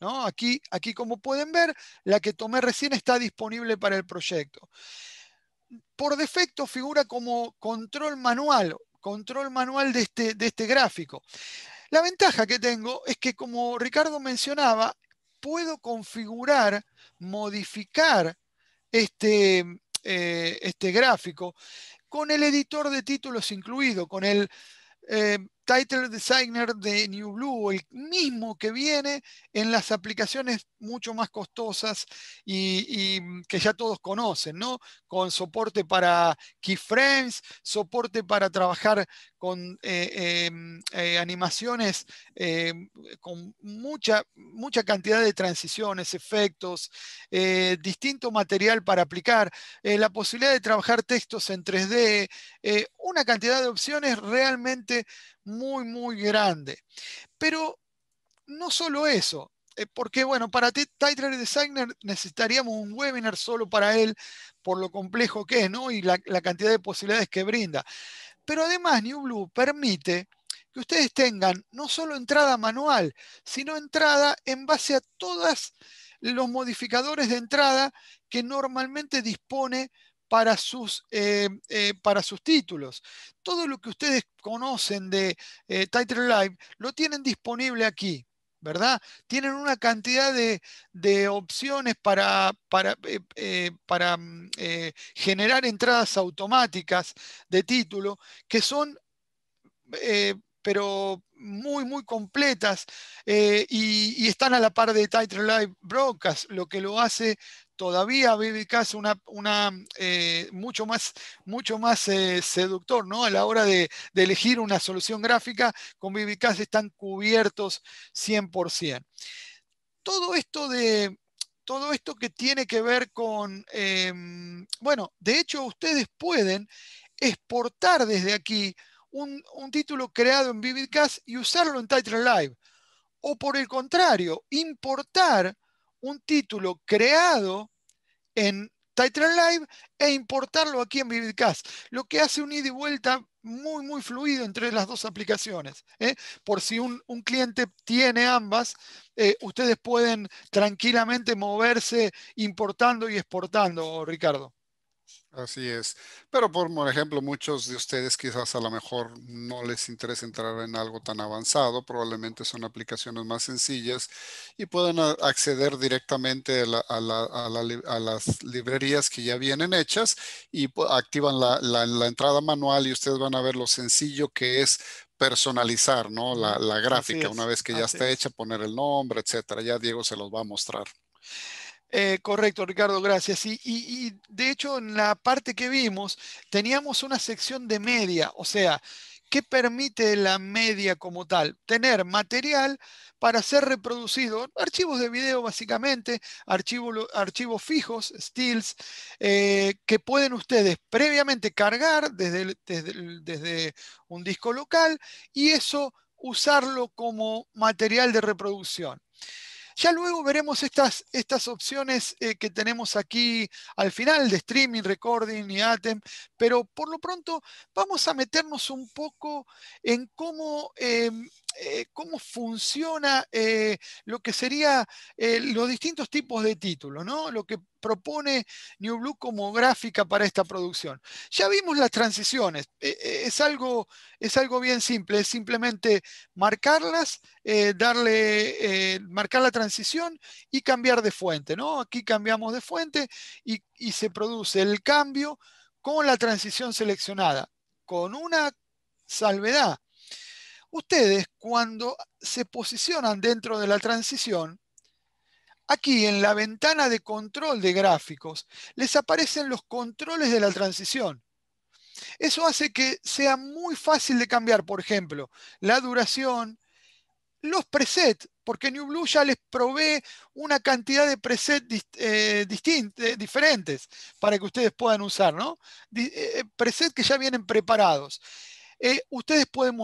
¿no? Aquí, aquí, como pueden ver, la que tomé recién está disponible para el proyecto por defecto figura como control manual control manual de este, de este gráfico. La ventaja que tengo es que, como Ricardo mencionaba, puedo configurar, modificar este, eh, este gráfico con el editor de títulos incluido, con el eh, Title Designer de New Blue, el mismo que viene en las aplicaciones mucho más costosas y, mm, que ya todos conocen, ¿no? Con soporte para keyframes, soporte para trabajar con eh, em, eh, animaciones em, con mucha, mucha cantidad de transiciones, efectos, eh, distinto material para aplicar, la posibilidad de trabajar textos en 3D, una cantidad de opciones realmente muy, muy grande. Pero no solo eso, eh, porque bueno, para Titler Designer necesitaríamos un webinar solo para él, por lo complejo que es, ¿no? Y la, cantidad de posibilidades que brinda. Pero además, NewBlue permite que ustedes tengan no solo entrada manual, sino entrada en base a todos los modificadores de entrada que normalmente dispone para sus, eh, eh, para títulos. Todo lo que ustedes conocen de eh, Title Live lo tienen disponible aquí. ¿Verdad? Tienen una cantidad de, opciones para, para, eh, para mm, generar entradas automáticas de título que son, pero muy, muy completas eh, y, están a la par de Title Live Broadcast, lo que lo hace todavía a una, eh, mucho más, mucho más eh, seductor, ¿no? A la hora de, elegir una solución gráfica, con Vivicast están cubiertos 100%. Todo esto de... Todo esto que tiene que ver con, em, bueno, de hecho ustedes pueden exportar desde aquí un, título creado en Vividcast y usarlo en Title Live. O por el contrario, importar un título creado en Title Live e importarlo aquí en Vividcast, lo que hace un ida y vuelta muy, muy fluido entre las dos aplicaciones. ¿eh? Por si un, cliente tiene ambas, eh, ustedes pueden tranquilamente moverse importando y exportando, Ricardo. Así es. Pero por, ejemplo, muchos de ustedes quizás a lo mejor no les interesa entrar en algo tan avanzado, probablemente son aplicaciones más sencillas y pueden acceder directamente a, las librerías que ya vienen hechas y activan la, entrada manual y ustedes van a ver lo sencillo que es personalizar ¿no? la, gráfica. Una vez que ya está hecha, poner el nombre, etcétera. Ya Diego se los va a mostrar. Eh, correcto, Ricardo, gracias. Y, de hecho, en la parte que vimos, teníamos una sección de media, o sea, ¿qué permite la media como tal? Tener material para ser reproducido, archivos de video básicamente, archivos, archivos fijos, stills, eh, que pueden ustedes previamente cargar desde un disco local y eso usarlo como material de reproducción. Ya luego veremos estas, estas opciones eh, que tenemos aquí al final de streaming, recording y ATEM, pero por lo pronto vamos a meternos un poco en cómo... Em, eh, cómo funciona eh, lo que sería los distintos tipos de títulos, ¿no? Lo que propone New Blue como gráfica para esta producción. Ya vimos las transiciones, eh, eh, es algo, es algo bien simple, es simplemente marcarlas, eh, darle, marcar la transición y cambiar de fuente, ¿no? Aquí cambiamos de fuente y, y se produce el cambio con la transición seleccionada, con una salvedad. Ustedes cuando se posicionan dentro de la transición, Aquí en la ventana de control de gráficos les aparecen los controles de la transición. Eso hace que sea muy fácil de cambiar, por ejemplo, la duración, los presets, porque NewBlue ya les provee una cantidad de presets eh, eh, diferentes para que ustedes puedan usar, ¿no? Eh, presets que ya vienen preparados. Eh, ustedes pueden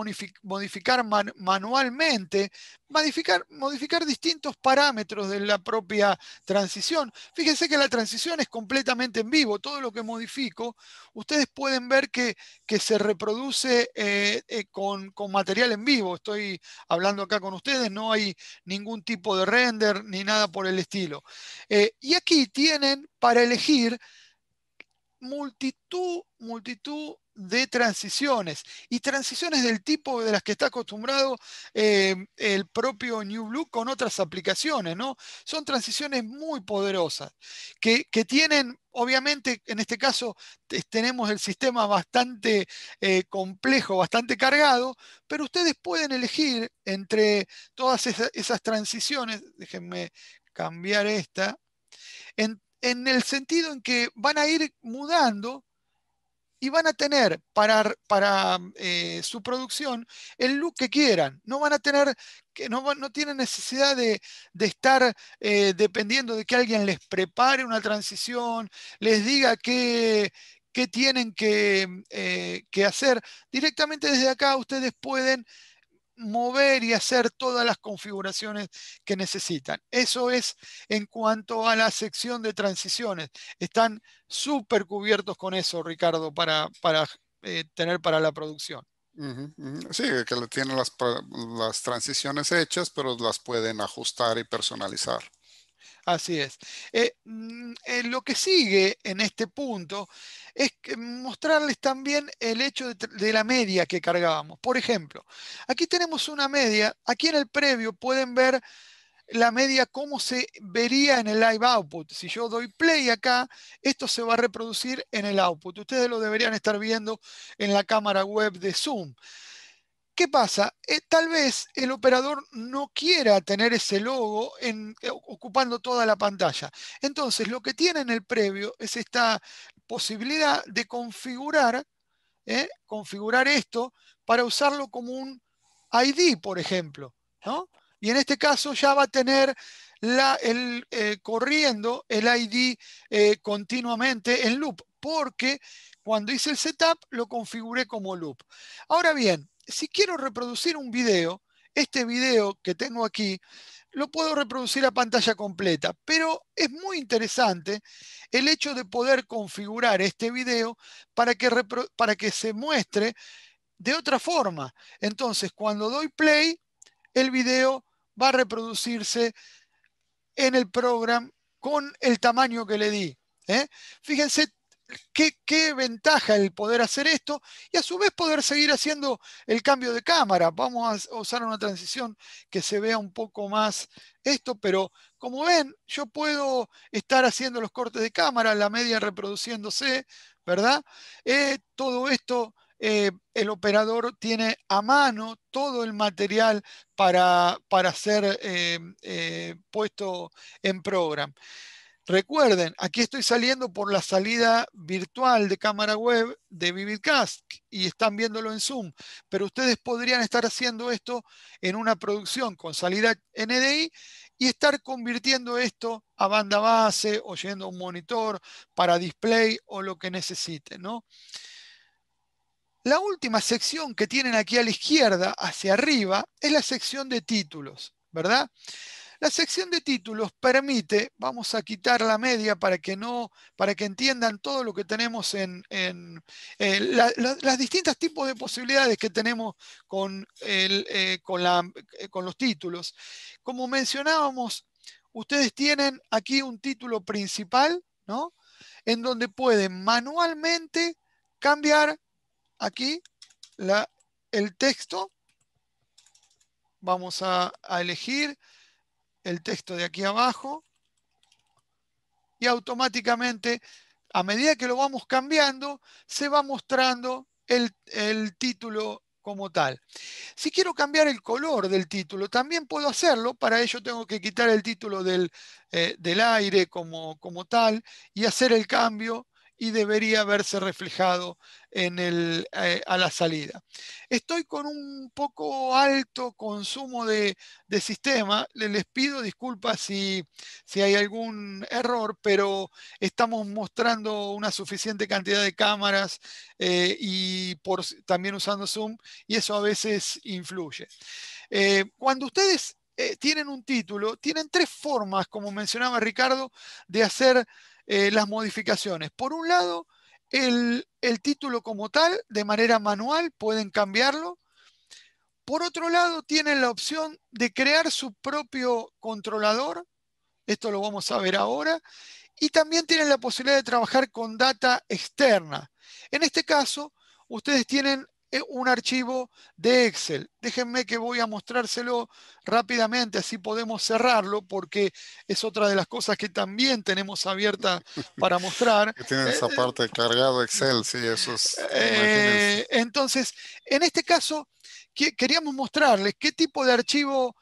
modificar manualmente, modificar, modificar distintos parámetros de la propia transición. Fíjense que la transición es completamente en vivo, todo lo que modifico, ustedes pueden ver que, que se reproduce eh, eh, con, con, material en vivo. Estoy hablando acá con ustedes, no hay ningún tipo de render ni nada por el estilo. y aquí tienen para elegir multitud, multitud de transiciones y transiciones del tipo de las que está acostumbrado eh, el propio New Blue con otras aplicaciones, ¿no? Son transiciones muy poderosas que, tienen, obviamente, en este caso tenemos el sistema bastante eh, complejo, bastante cargado, pero ustedes pueden elegir entre todas esas, transiciones, déjenme cambiar esta, en, en el sentido en que van a ir mudando y van a tener para, para eh, su producción el look que quieran. No van a tener, que no, tienen necesidad de, estar eh, dependiendo de que alguien les prepare una transición, les diga qué, tienen que, eh, que hacer. Directamente desde acá ustedes pueden mover y hacer todas las configuraciones que necesitan. Eso es en cuanto a la sección de transiciones. Están súper cubiertos con eso, Ricardo, para, eh, tener para la producción. Sí, que tienen las transiciones hechas, pero las pueden ajustar y personalizar. Así es. Eh, mm, eh, lo que sigue en este punto es mostrarles también el hecho de, de, la media que cargábamos. Por ejemplo, aquí tenemos una media, aquí en el previo pueden ver la media cómo se vería en el live output. Si yo doy play acá, esto se va a reproducir en el output. Ustedes lo deberían estar viendo en la cámara web de Zoom. ¿Qué pasa? es eh, tal vez el operador no quiera tener ese logo en, eh, ocupando toda la pantalla. Entonces, lo que tiene en el previo es esta posibilidad de configurar, eh, configurar esto para usarlo como un ID, por ejemplo. Y en este caso ya va a tener la, el, corriendo el ID continuamente en loop, porque cuando hice el setup lo configuré como loop. Ahora bien, si quiero reproducir un video, este video que tengo aquí, lo puedo reproducir a pantalla completa, pero es muy interesante el hecho de poder configurar este video para que, para que se muestre de otra forma. Entonces, cuando doy play, el video va a reproducirse en el programa con el tamaño que le di. ¿eh? Fíjense ¿Qué, ventaja el poder hacer esto y a su vez poder seguir haciendo el cambio de cámara. Vamos a usar una transición que se vea un poco más esto, pero como ven, yo puedo estar haciendo los cortes de cámara, la media reproduciéndose, ¿verdad? Eh, todo esto... Eh, el operador tiene a mano todo el material para, para ser eh, puesto en programa. Recuerden, aquí estoy saliendo por la salida virtual de cámara web de Vividcast y están viéndolo en Zoom, pero ustedes podrían estar haciendo esto en una producción con salida NDI y estar convirtiendo esto a banda base o yendo a un monitor para display o lo que necesiten. ¿no? La última sección que tienen aquí a la izquierda, hacia arriba, es la sección de títulos, ¿verdad? La sección de títulos permite, vamos a quitar la media para que, no, para que entiendan todo lo que tenemos en, en eh, las distintas tipos de posibilidades que tenemos con, eh, eh, con, los títulos. Como mencionábamos, ustedes tienen aquí un título principal, ¿no? En donde pueden manualmente cambiar aquí el texto. Vamos a elegir el texto de aquí abajo y automáticamente, a medida que lo vamos cambiando, se va mostrando el, título como tal. Si quiero cambiar el color del título, también puedo hacerlo. Para ello tengo que quitar el título del, eh, aire como, como, tal y hacer el cambio y debería haberse reflejado en el, eh, a la salida. Estoy con un poco alto consumo de, de sistema, les pido disculpas si, hay algún error, pero estamos mostrando una suficiente cantidad de cámaras eh, y por, también usando Zoom y eso a veces influye. Eh, cuando ustedes tienen un título, tienen tres formas, como mencionaba Ricardo, de hacer eh, las modificaciones. Por un lado, el, el, título como tal, de manera manual, pueden cambiarlo. Por otro lado, tienen la opción de crear su propio controlador. Esto lo vamos a ver ahora. Y también tienen la posibilidad de trabajar con data externa. En este caso, ustedes tienen un archivo de Excel. Déjenme que voy a mostrárselo rápidamente, así podemos cerrarlo, porque es otra de las cosas que también tenemos abierta para mostrar. Tiene eh, esa eh, parte cargado Excel, sí, eso es. Eh, entonces, en este caso, queríamos mostrarles qué tipo de archivo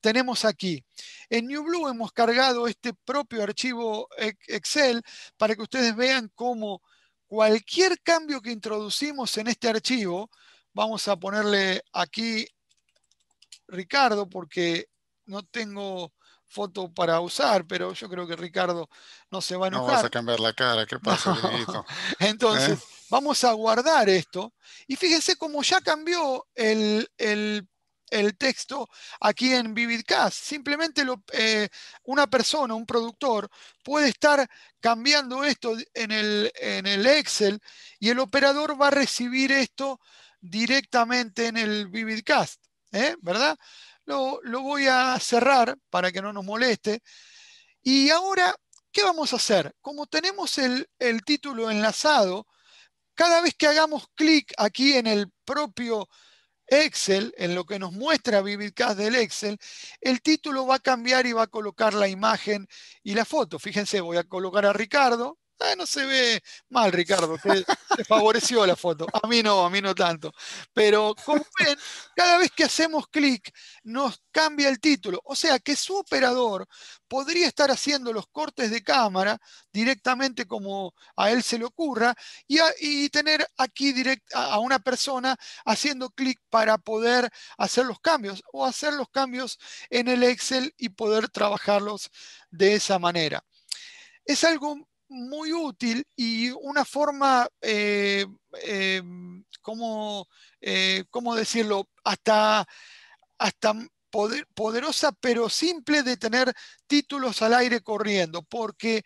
tenemos aquí. En NewBlue hemos cargado este propio archivo Excel para que ustedes vean cómo cualquier cambio que introducimos en este archivo, vamos a ponerle aquí Ricardo porque no tengo foto para usar, pero yo creo que Ricardo no se va a enojar. No vas a cambiar la cara, ¿qué pasa, Entonces, ¿Eh? vamos a guardar esto. Y fíjense cómo ya cambió el, el el texto aquí en Vividcast. Simplemente eh, una persona, un productor, puede estar cambiando esto en el, Excel y el operador va a recibir esto directamente en el Vividcast, ¿eh? ¿verdad? Lo, voy a cerrar para que no nos moleste. Y ahora, ¿qué vamos a hacer? Como tenemos el, el título enlazado, cada vez que hagamos clic aquí en el propio Excel, en lo que nos muestra VividCast del Excel, el título va a cambiar y va a colocar la imagen y la foto. Fíjense, voy a colocar a Ricardo Ah, no se ve mal, Ricardo, te, favoreció la foto. A mí no, a mí no tanto. Pero como ven, cada vez que hacemos clic nos cambia el título. O sea que su operador podría estar haciendo los cortes de cámara directamente como a él se le ocurra y, tener aquí a una persona haciendo clic para poder hacer los cambios o hacer los cambios en el Excel y poder trabajarlos de esa manera. Es algo muy útil y una forma, eh, eh, como, eh, ¿cómo decirlo? Hasta, hasta poderosa pero simple de tener títulos al aire corriendo, porque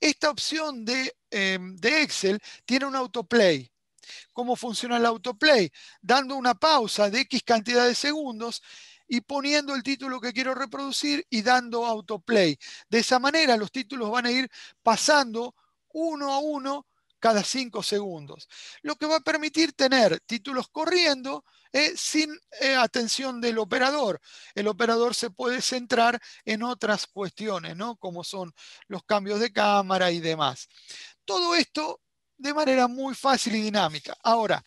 esta opción de, de Excel tiene un autoplay. ¿Cómo funciona el autoplay? Dando una pausa de X cantidad de segundos, y poniendo el título que quiero reproducir y dando autoplay. De esa manera los títulos van a ir pasando uno a uno cada cinco segundos, lo que va a permitir tener títulos corriendo eh, sin eh, atención del operador. El operador se puede centrar en otras cuestiones, ¿no? como son los cambios de cámara y demás. Todo esto de manera muy fácil y dinámica. Ahora,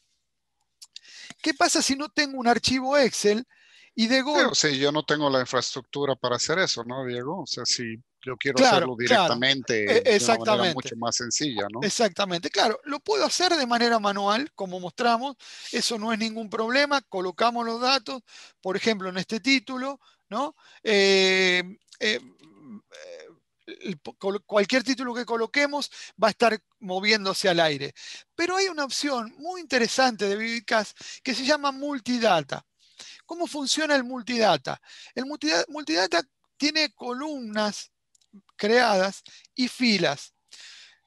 ¿qué pasa si no tengo un archivo Excel? Y de Pero, yo no tengo la infraestructura para hacer eso, ¿no, Diego? O sea, si yo quiero hacerlo directamente, es mucho más sencilla, ¿no? Exactamente, claro, lo puedo hacer de manera manual, como mostramos, eso no es ningún problema, colocamos los datos, por ejemplo, en este título, ¿no? Eh, eh, mm, eh, cualquier título que coloquemos va a estar moviéndose al aire. Pero hay una opción muy interesante de ViviCast que se llama multidata. ¿Cómo funciona el multidata? El multidata, tiene columnas creadas y filas.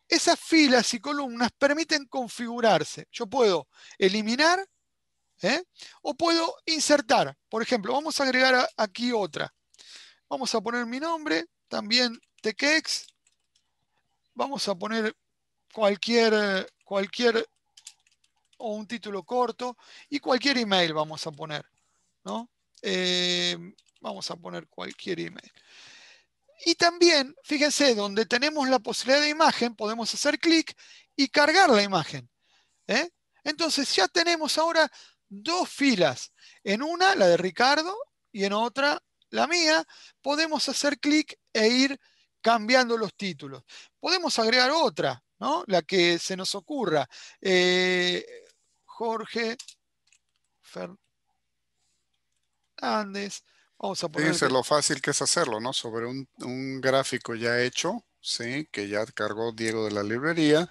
Esas filas y columnas permiten configurarse. Yo puedo eliminar ¿eh? o puedo insertar. Por ejemplo, vamos a agregar aquí otra. Vamos a poner mi nombre, también TKX. Vamos a poner cualquier, cualquier o un título corto y cualquier email vamos a poner. Eh, vamos a poner cualquier email. Y también, fíjense, donde tenemos la posibilidad de imagen, podemos hacer clic y cargar la imagen. ¿eh? Entonces ya tenemos ahora dos filas. En una, la de Ricardo, y en otra, la mía. Podemos hacer clic e ir cambiando los títulos. Podemos agregar otra, ¿no? la que se nos ocurra. Eh, Jorge Andes. Vamos a poner. Fíjense lo fácil que es hacerlo, ¿no? Sobre un, gráfico ya hecho, ¿sí? Que ya cargó Diego de la librería.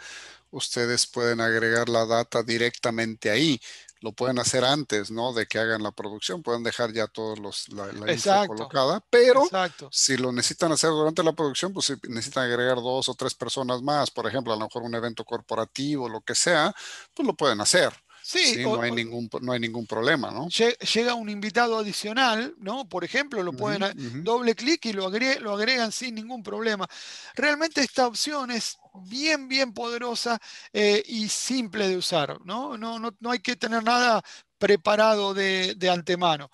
Ustedes pueden agregar la data directamente ahí lo pueden hacer antes, ¿no? De que hagan la producción, pueden dejar ya todos los la, la colocada, pero si lo necesitan hacer durante la producción, pues si necesitan agregar dos o tres personas más, por ejemplo, a lo mejor un evento corporativo, lo que sea, pues lo pueden hacer no, hay ningún, no hay ningún problema, ¿no? Llega un invitado adicional, ¿no? Por ejemplo, lo pueden doble clic y lo, agregan, sin ningún problema. Realmente esta opción es bien, bien poderosa eh, y simple de usar, ¿no? No, ¿no? no, hay que tener nada preparado de, antemano.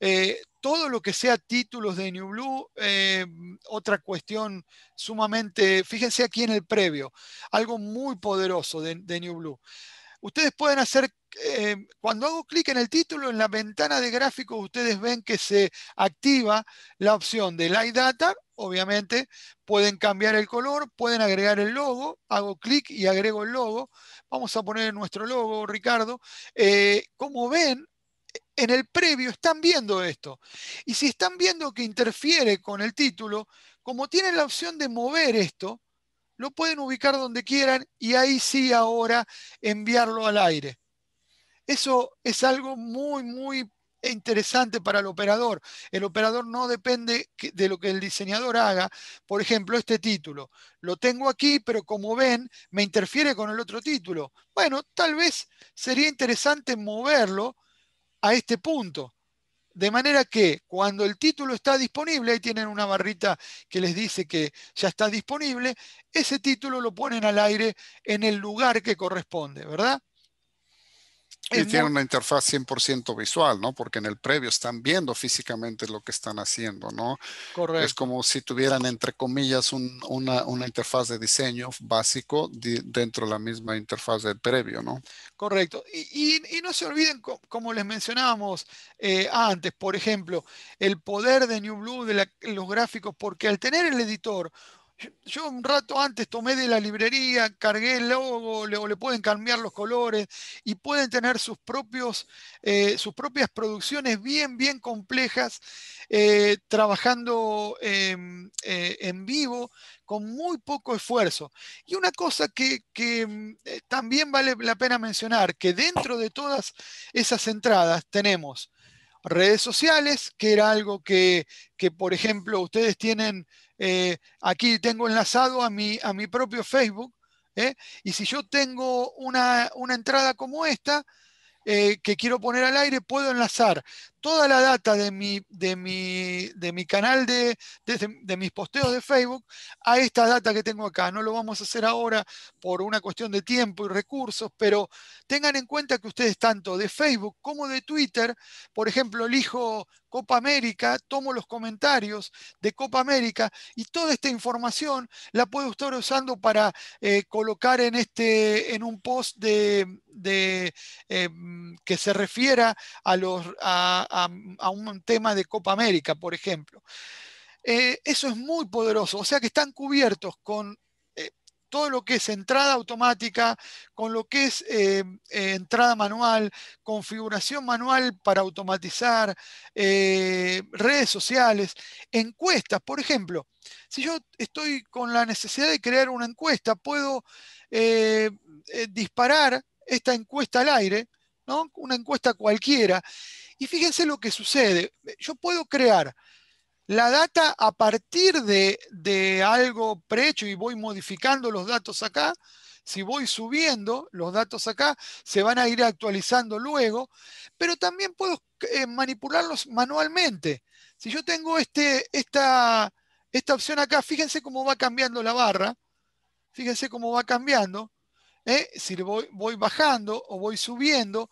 Eh, todo lo que sea títulos de New Blue, eh, otra cuestión sumamente, fíjense aquí en el previo, algo muy poderoso de, de New Blue. Ustedes pueden hacer, eh, cuando hago clic en el título, en la ventana de gráficos, ustedes ven que se activa la opción de Light Data. Obviamente, pueden cambiar el color, pueden agregar el logo. Hago clic y agrego el logo. Vamos a poner nuestro logo, Ricardo. Eh, como ven, en el previo están viendo esto. Y si están viendo que interfiere con el título, como tienen la opción de mover esto, lo pueden ubicar donde quieran y ahí sí ahora enviarlo al aire. Eso es algo muy, muy interesante para el operador. El operador no depende de lo que el diseñador haga. Por ejemplo, este título. Lo tengo aquí, pero como ven, me interfiere con el otro título. Bueno, tal vez sería interesante moverlo a este punto. De manera que cuando el título está disponible, ahí tienen una barrita que les dice que ya está disponible, ese título lo ponen al aire en el lugar que corresponde, ¿verdad? Y tiene una interfaz 100% visual, ¿no? Porque en el previo están viendo físicamente lo que están haciendo, ¿no? Correcto. Es como si tuvieran, entre comillas, una, interfaz de diseño básico dentro de la misma interfaz del previo, ¿no? Correcto. Y, no se olviden, como les mencionábamos eh, antes, por ejemplo, el poder de New Blue de los gráficos, porque al tener el editor yo un rato antes tomé de la librería, cargué el logo, le, le pueden cambiar los colores y pueden tener sus, propios, eh, sus propias producciones bien, bien complejas, eh, trabajando em, eh, en vivo con muy poco esfuerzo. Y una cosa que, que em, también vale la pena mencionar, que dentro de todas esas entradas tenemos redes sociales, que era algo que, que por ejemplo, ustedes tienen, eh, aquí tengo enlazado a mi, a mi propio Facebook, ¿eh? y si yo tengo una, una entrada como esta, eh, que quiero poner al aire, puedo enlazar toda la data de mi, de mi, de mi canal de, de, mis posteos de Facebook a esta data que tengo acá. No lo vamos a hacer ahora por una cuestión de tiempo y recursos, pero tengan en cuenta que ustedes tanto de Facebook como de Twitter, por ejemplo, elijo Copa América, tomo los comentarios de Copa América y toda esta información la puedo estar usando para eh, colocar en, este, en un post de, em, que se refiera a los... a, a, un tema de Copa América, por ejemplo. Eh, eso es muy poderoso, o sea que están cubiertos con eh, todo lo que es entrada automática, con lo que es eh, entrada manual, configuración manual para automatizar, redes sociales, encuestas, por ejemplo. Si yo estoy con la necesidad de crear una encuesta, puedo disparar esta encuesta al aire, ¿no? una encuesta cualquiera, y fíjense lo que sucede. Yo puedo crear la data a partir de, algo prehecho y voy modificando los datos acá. Si voy subiendo los datos acá, se van a ir actualizando luego, pero también puedo eh, manipularlos manualmente. Si yo tengo este, esta, esta opción acá, fíjense cómo va cambiando la barra. Fíjense cómo va cambiando. ¿eh? Si voy, voy bajando o voy subiendo,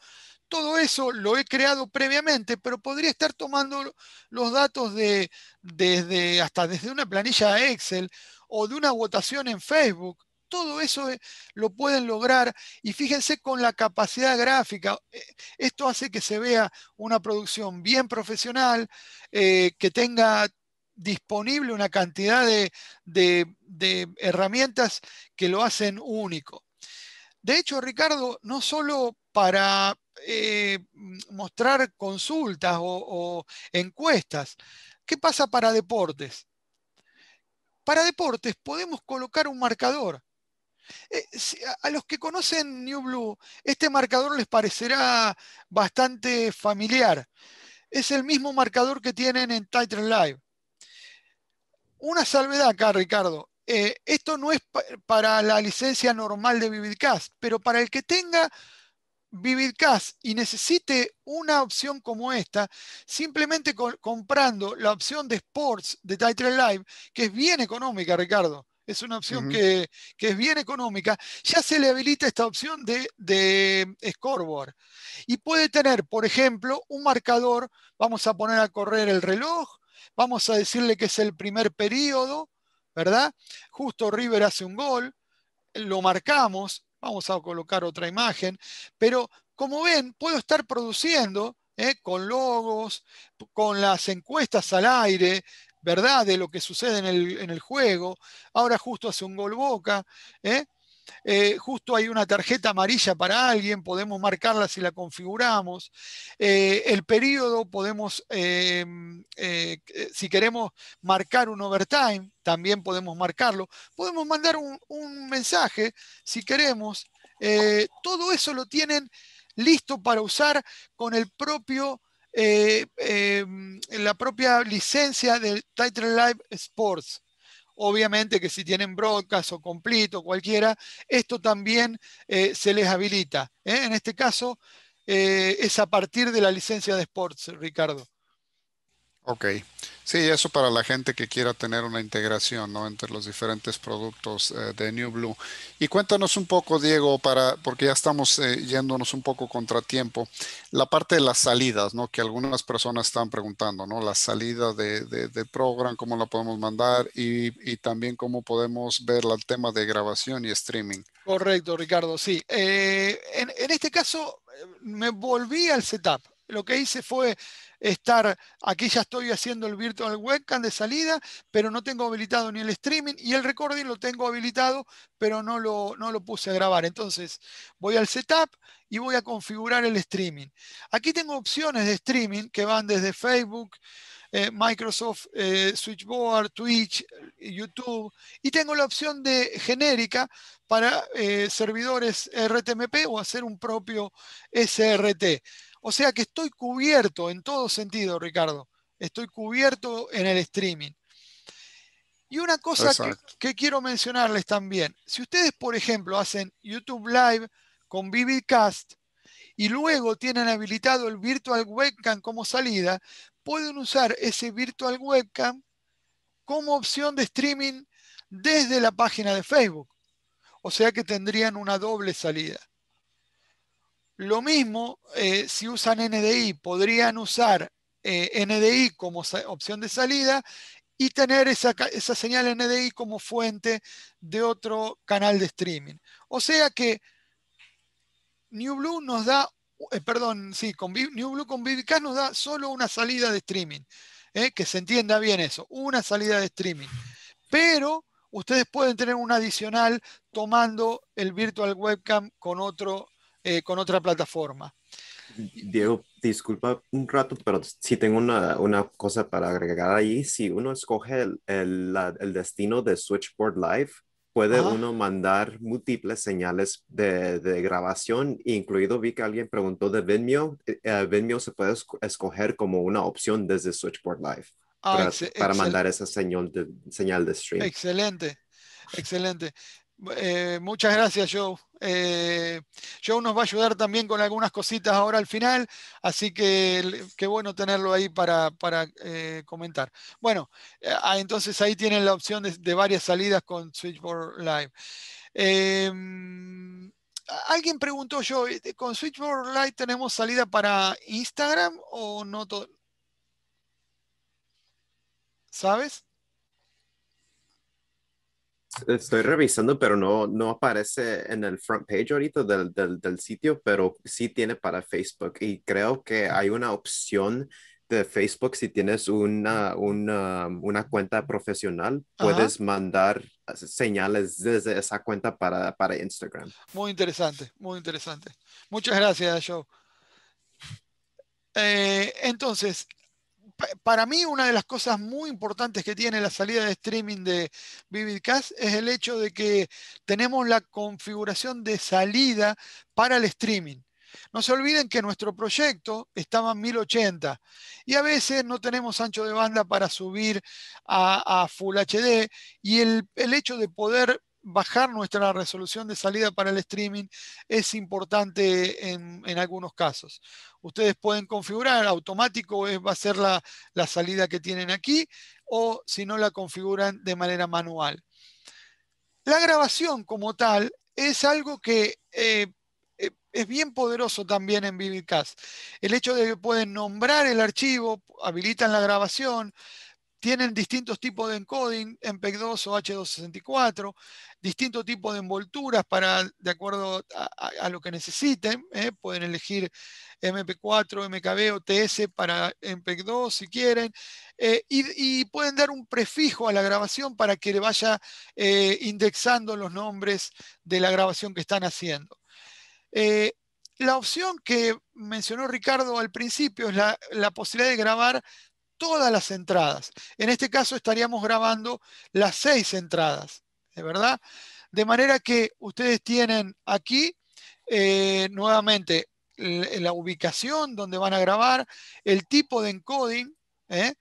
todo eso lo he creado previamente, pero podría estar tomando los datos de, desde, hasta desde una planilla Excel o de una votación en Facebook. Todo eso eh, lo pueden lograr y fíjense con la capacidad gráfica. Eh, esto hace que se vea una producción bien profesional, eh, que tenga disponible una cantidad de, de herramientas que lo hacen único. De hecho, Ricardo, no solo para eh, mm, mostrar consultas o, encuestas. ¿Qué pasa para deportes? Para deportes podemos colocar un marcador. Eh, a, los que conocen New Blue, este marcador les parecerá bastante familiar. Es el mismo marcador que tienen en Titan Live. Una salvedad acá, Ricardo. Eh, esto no es para la licencia normal de Vividcast, pero para el que tenga Vividcast y necesite una opción como esta, simplemente comprando la opción de Sports de Title Live, que es bien económica, Ricardo. Es una opción que, es bien económica. Ya se le habilita esta opción de, de scoreboard. Y puede tener, por ejemplo, un marcador. Vamos a poner a correr el reloj. Vamos a decirle que es el primer periodo, ¿verdad? Justo River hace un gol lo marcamos, Vamos a colocar otra imagen, pero como ven, puedo estar produciendo ¿eh? con logos, con las encuestas al aire, ¿verdad? De lo que sucede en el, en el juego. Ahora justo hace un gol boca, ¿eh? Eh, justo hay una tarjeta amarilla para alguien, podemos marcarla si la configuramos, eh, el periodo podemos, eh, si queremos marcar un overtime, también podemos marcarlo, podemos mandar un, mensaje si queremos, todo eso lo tienen listo para usar con el propio... Em, la propia licencia del Title Live Sports. Obviamente que si tienen broadcast o completo, cualquiera, esto también eh, se les habilita. ¿eh? En este caso, eh, es a partir de la licencia de Sports, Ricardo. Ok. Sí, eso para la gente que quiera tener una integración, ¿no? Entre los diferentes productos eh, de New Blue. Y cuéntanos un poco, Diego, para, porque ya estamos eh, yéndonos un poco contratiempo, la parte de las salidas, ¿no? Que algunas personas están preguntando, ¿no? La salida de, de, program, cómo la podemos mandar y, y, también cómo podemos ver el tema de grabación y streaming. Correcto, Ricardo, sí. Eh, en, en este caso, me volví al setup. Lo que hice fue estar, aquí ya estoy haciendo el virtual webcam de salida, pero no tengo habilitado ni el streaming y el recording lo tengo habilitado, pero no lo, no lo puse a grabar. Entonces voy al setup y voy a configurar el streaming. Aquí tengo opciones de streaming que van desde Facebook, eh, Microsoft eh, Switchboard, Twitch, eh, YouTube, y tengo la opción de genérica para servidores RTMP o hacer un propio SRT. O sea que estoy cubierto en todo sentido, Ricardo. Estoy cubierto en el streaming. Y una cosa que, quiero mencionarles también, si ustedes, por ejemplo, hacen YouTube Live con Vividcast y luego tienen habilitado el Virtual Webcam como salida, pueden usar ese Virtual Webcam como opción de streaming desde la página de Facebook. O sea que tendrían una doble salida. Lo mismo eh, si usan NDI, podrían usar eh, NDI como opción de salida y tener esa, señal NDI como fuente de otro canal de streaming. O sea que New Blue nos da, eh, perdón, sí, con New Blue con nos da solo una salida de streaming. que se entienda bien eso, una salida de streaming. Pero ustedes pueden tener una adicional tomando el virtual webcam con otro eh, con otra plataforma. Diego, disculpa un rato, pero sí tengo una, una cosa para agregar ahí. Si uno escoge el, el, destino de Switchboard Live, puede uno mandar múltiples señales de, de, grabación, incluido vi que alguien preguntó de Vimeo. Eh, eh, se puede escoger como una opción desde Switchboard Live ah, para, para mandar esa señal de, señal de stream. Excelente, excelente. Eh, muchas gracias, Joe. Eh, Joe nos va a ayudar también con algunas cositas ahora al final, así que qué bueno tenerlo ahí para, eh, comentar. Bueno, ah, entonces ahí tienen la opción de, varias salidas con Switchboard Live. Em, alguien preguntó, Joe, ¿con Switchboard Live tenemos salida para Instagram o no? todo ¿Sabes? Estoy revisando, pero no, no aparece en el front page ahorita del, sitio, pero sí tiene para Facebook. Y creo que hay una opción de Facebook, si tienes una, una, cuenta profesional, puedes mandar señales desde esa cuenta para, para Instagram. Muy interesante, muy interesante. Muchas gracias, Joe. Eh, entonces, para mí una de las cosas muy importantes que tiene la salida de streaming de Vividcast es el hecho de que tenemos la configuración de salida para el streaming. No se olviden que nuestro proyecto estaba en 1080 y a veces no tenemos ancho de banda para subir a, Full HD y el, el hecho de poder bajar nuestra resolución de salida para el streaming es importante en, algunos casos. Ustedes pueden configurar, automático es, va a ser la, salida que tienen aquí o si no la configuran de manera manual. La grabación como tal es algo que eh, eh, es bien poderoso también en Vividcast. El hecho de que pueden nombrar el archivo, habilitan la grabación, tienen distintos tipos de encoding, MPEG-2 o H264, distintos tipos de envolturas para, de acuerdo a, lo que necesiten. ¿eh? Pueden elegir MP4, MKB o TS para MPEG-2 si quieren. Eh, y, pueden dar un prefijo a la grabación para que le vaya eh, indexando los nombres de la grabación que están haciendo. la opción que mencionó Ricardo al principio es la posibilidad de grabar todas las entradas. En este caso estaríamos grabando las seis entradas, ¿de verdad? De manera que ustedes tienen aquí eh, nuevamente la ubicación donde van a grabar, el tipo de encoding, ¿eh?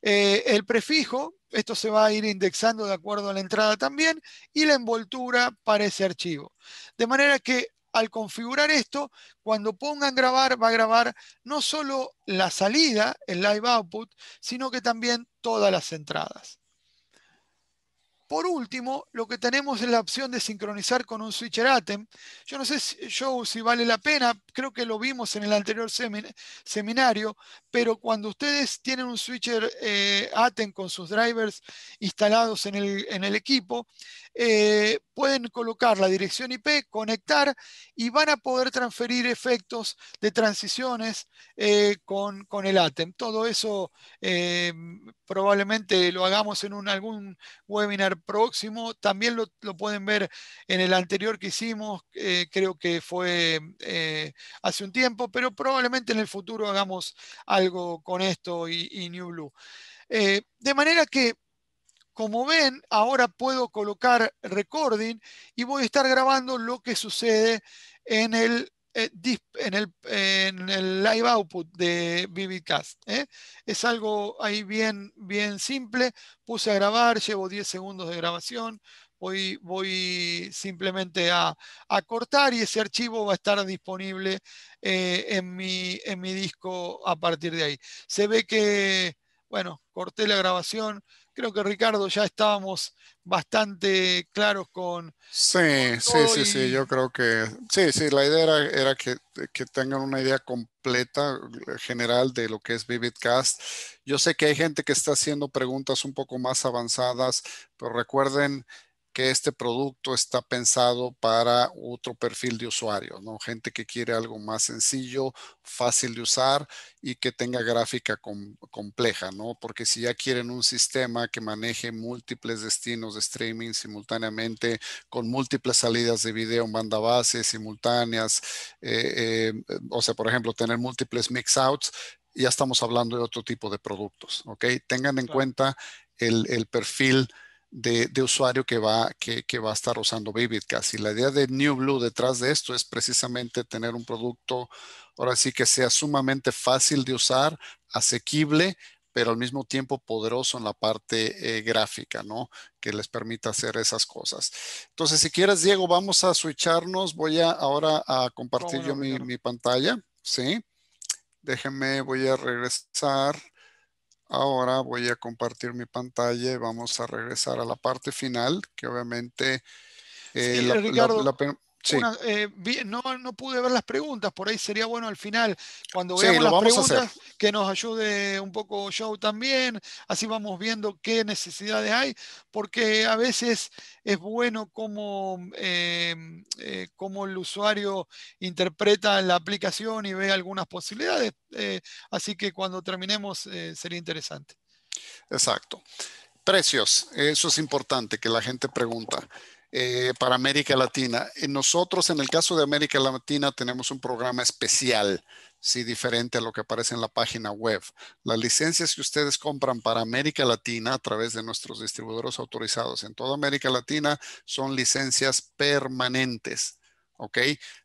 Eh, el prefijo, esto se va a ir indexando de acuerdo a la entrada también, y la envoltura para ese archivo. De manera que al configurar esto, cuando pongan grabar, va a grabar no solo la salida, el live output, sino que también todas las entradas. Por último, lo que tenemos es la opción de sincronizar con un switcher ATEM. Yo no sé, si, si vale la pena, creo que lo vimos en el anterior seminario, pero cuando ustedes tienen un switcher eh, ATEM con sus drivers instalados en el, equipo, eh, pueden colocar la dirección IP, conectar y van a poder transferir efectos de transiciones eh, con, el ATEM. Todo eso probablemente lo hagamos en algún webinar próximo. También lo, pueden ver en el anterior que hicimos, eh, creo que fue eh, hace un tiempo, pero probablemente en el futuro hagamos algo con esto y, New Blue. Eh, de manera que, como ven, ahora puedo colocar recording y voy a estar grabando lo que sucede en el eh, en, el, live output de Vividcast. ¿eh? Es algo ahí bien, bien simple. Puse a grabar, llevo 10 segundos de grabación. Voy, voy simplemente a, cortar y ese archivo va a estar disponible eh, en, en mi disco a partir de ahí. Se ve que, bueno, corté la grabación, Creo que Ricardo ya estábamos bastante claros con. Sí, sí, sí, sí, yo creo que. Sí, sí, la idea era, que, que, tengan una idea completa, general de lo que es Vividcast. Yo sé que hay gente que está haciendo preguntas un poco más avanzadas, pero recuerden que este producto está pensado para otro perfil de usuario, ¿no? Gente que quiere algo más sencillo, fácil de usar y que tenga gráfica compleja, ¿no? Porque si ya quieren un sistema que maneje múltiples destinos de streaming simultáneamente, con múltiples salidas de video en banda base simultáneas, eh, eh, o sea, por ejemplo, tener múltiples mix-outs, ya estamos hablando de otro tipo de productos, ¿ok? Tengan en cuenta el, el perfil de, usuario que va, que, va a estar usando VividCast. Y la idea de New Blue detrás de esto es precisamente tener un producto, ahora sí que sea sumamente fácil de usar, asequible, pero al mismo tiempo poderoso en la parte eh, gráfica, ¿no? Que les permita hacer esas cosas. Entonces, si quieres, Diego, vamos a switcharnos. Voy a, ahora a compartir yo mi, pantalla, ¿sí? Déjenme, voy a regresar. Ahora voy a compartir mi pantalla y vamos a regresar a la parte final, que obviamente... Eh, la, eh, no, pude ver las preguntas, por ahí sería bueno al final, cuando veamos las preguntas, que nos ayude un poco Joe también, así vamos viendo qué necesidades hay, porque a veces es bueno cómo, em, eh, cómo el usuario interpreta la aplicación y ve algunas posibilidades, eh, así que cuando terminemos sería interesante. Exacto. Precios, eso es importante que la gente pregunta. Eh, para América Latina. nosotros en el caso de América Latina tenemos un programa especial, sí, diferente a lo que aparece en la página web. Las licencias que ustedes compran para América Latina a través de nuestros distribuidores autorizados en toda América Latina son licencias permanentes. ¿ok?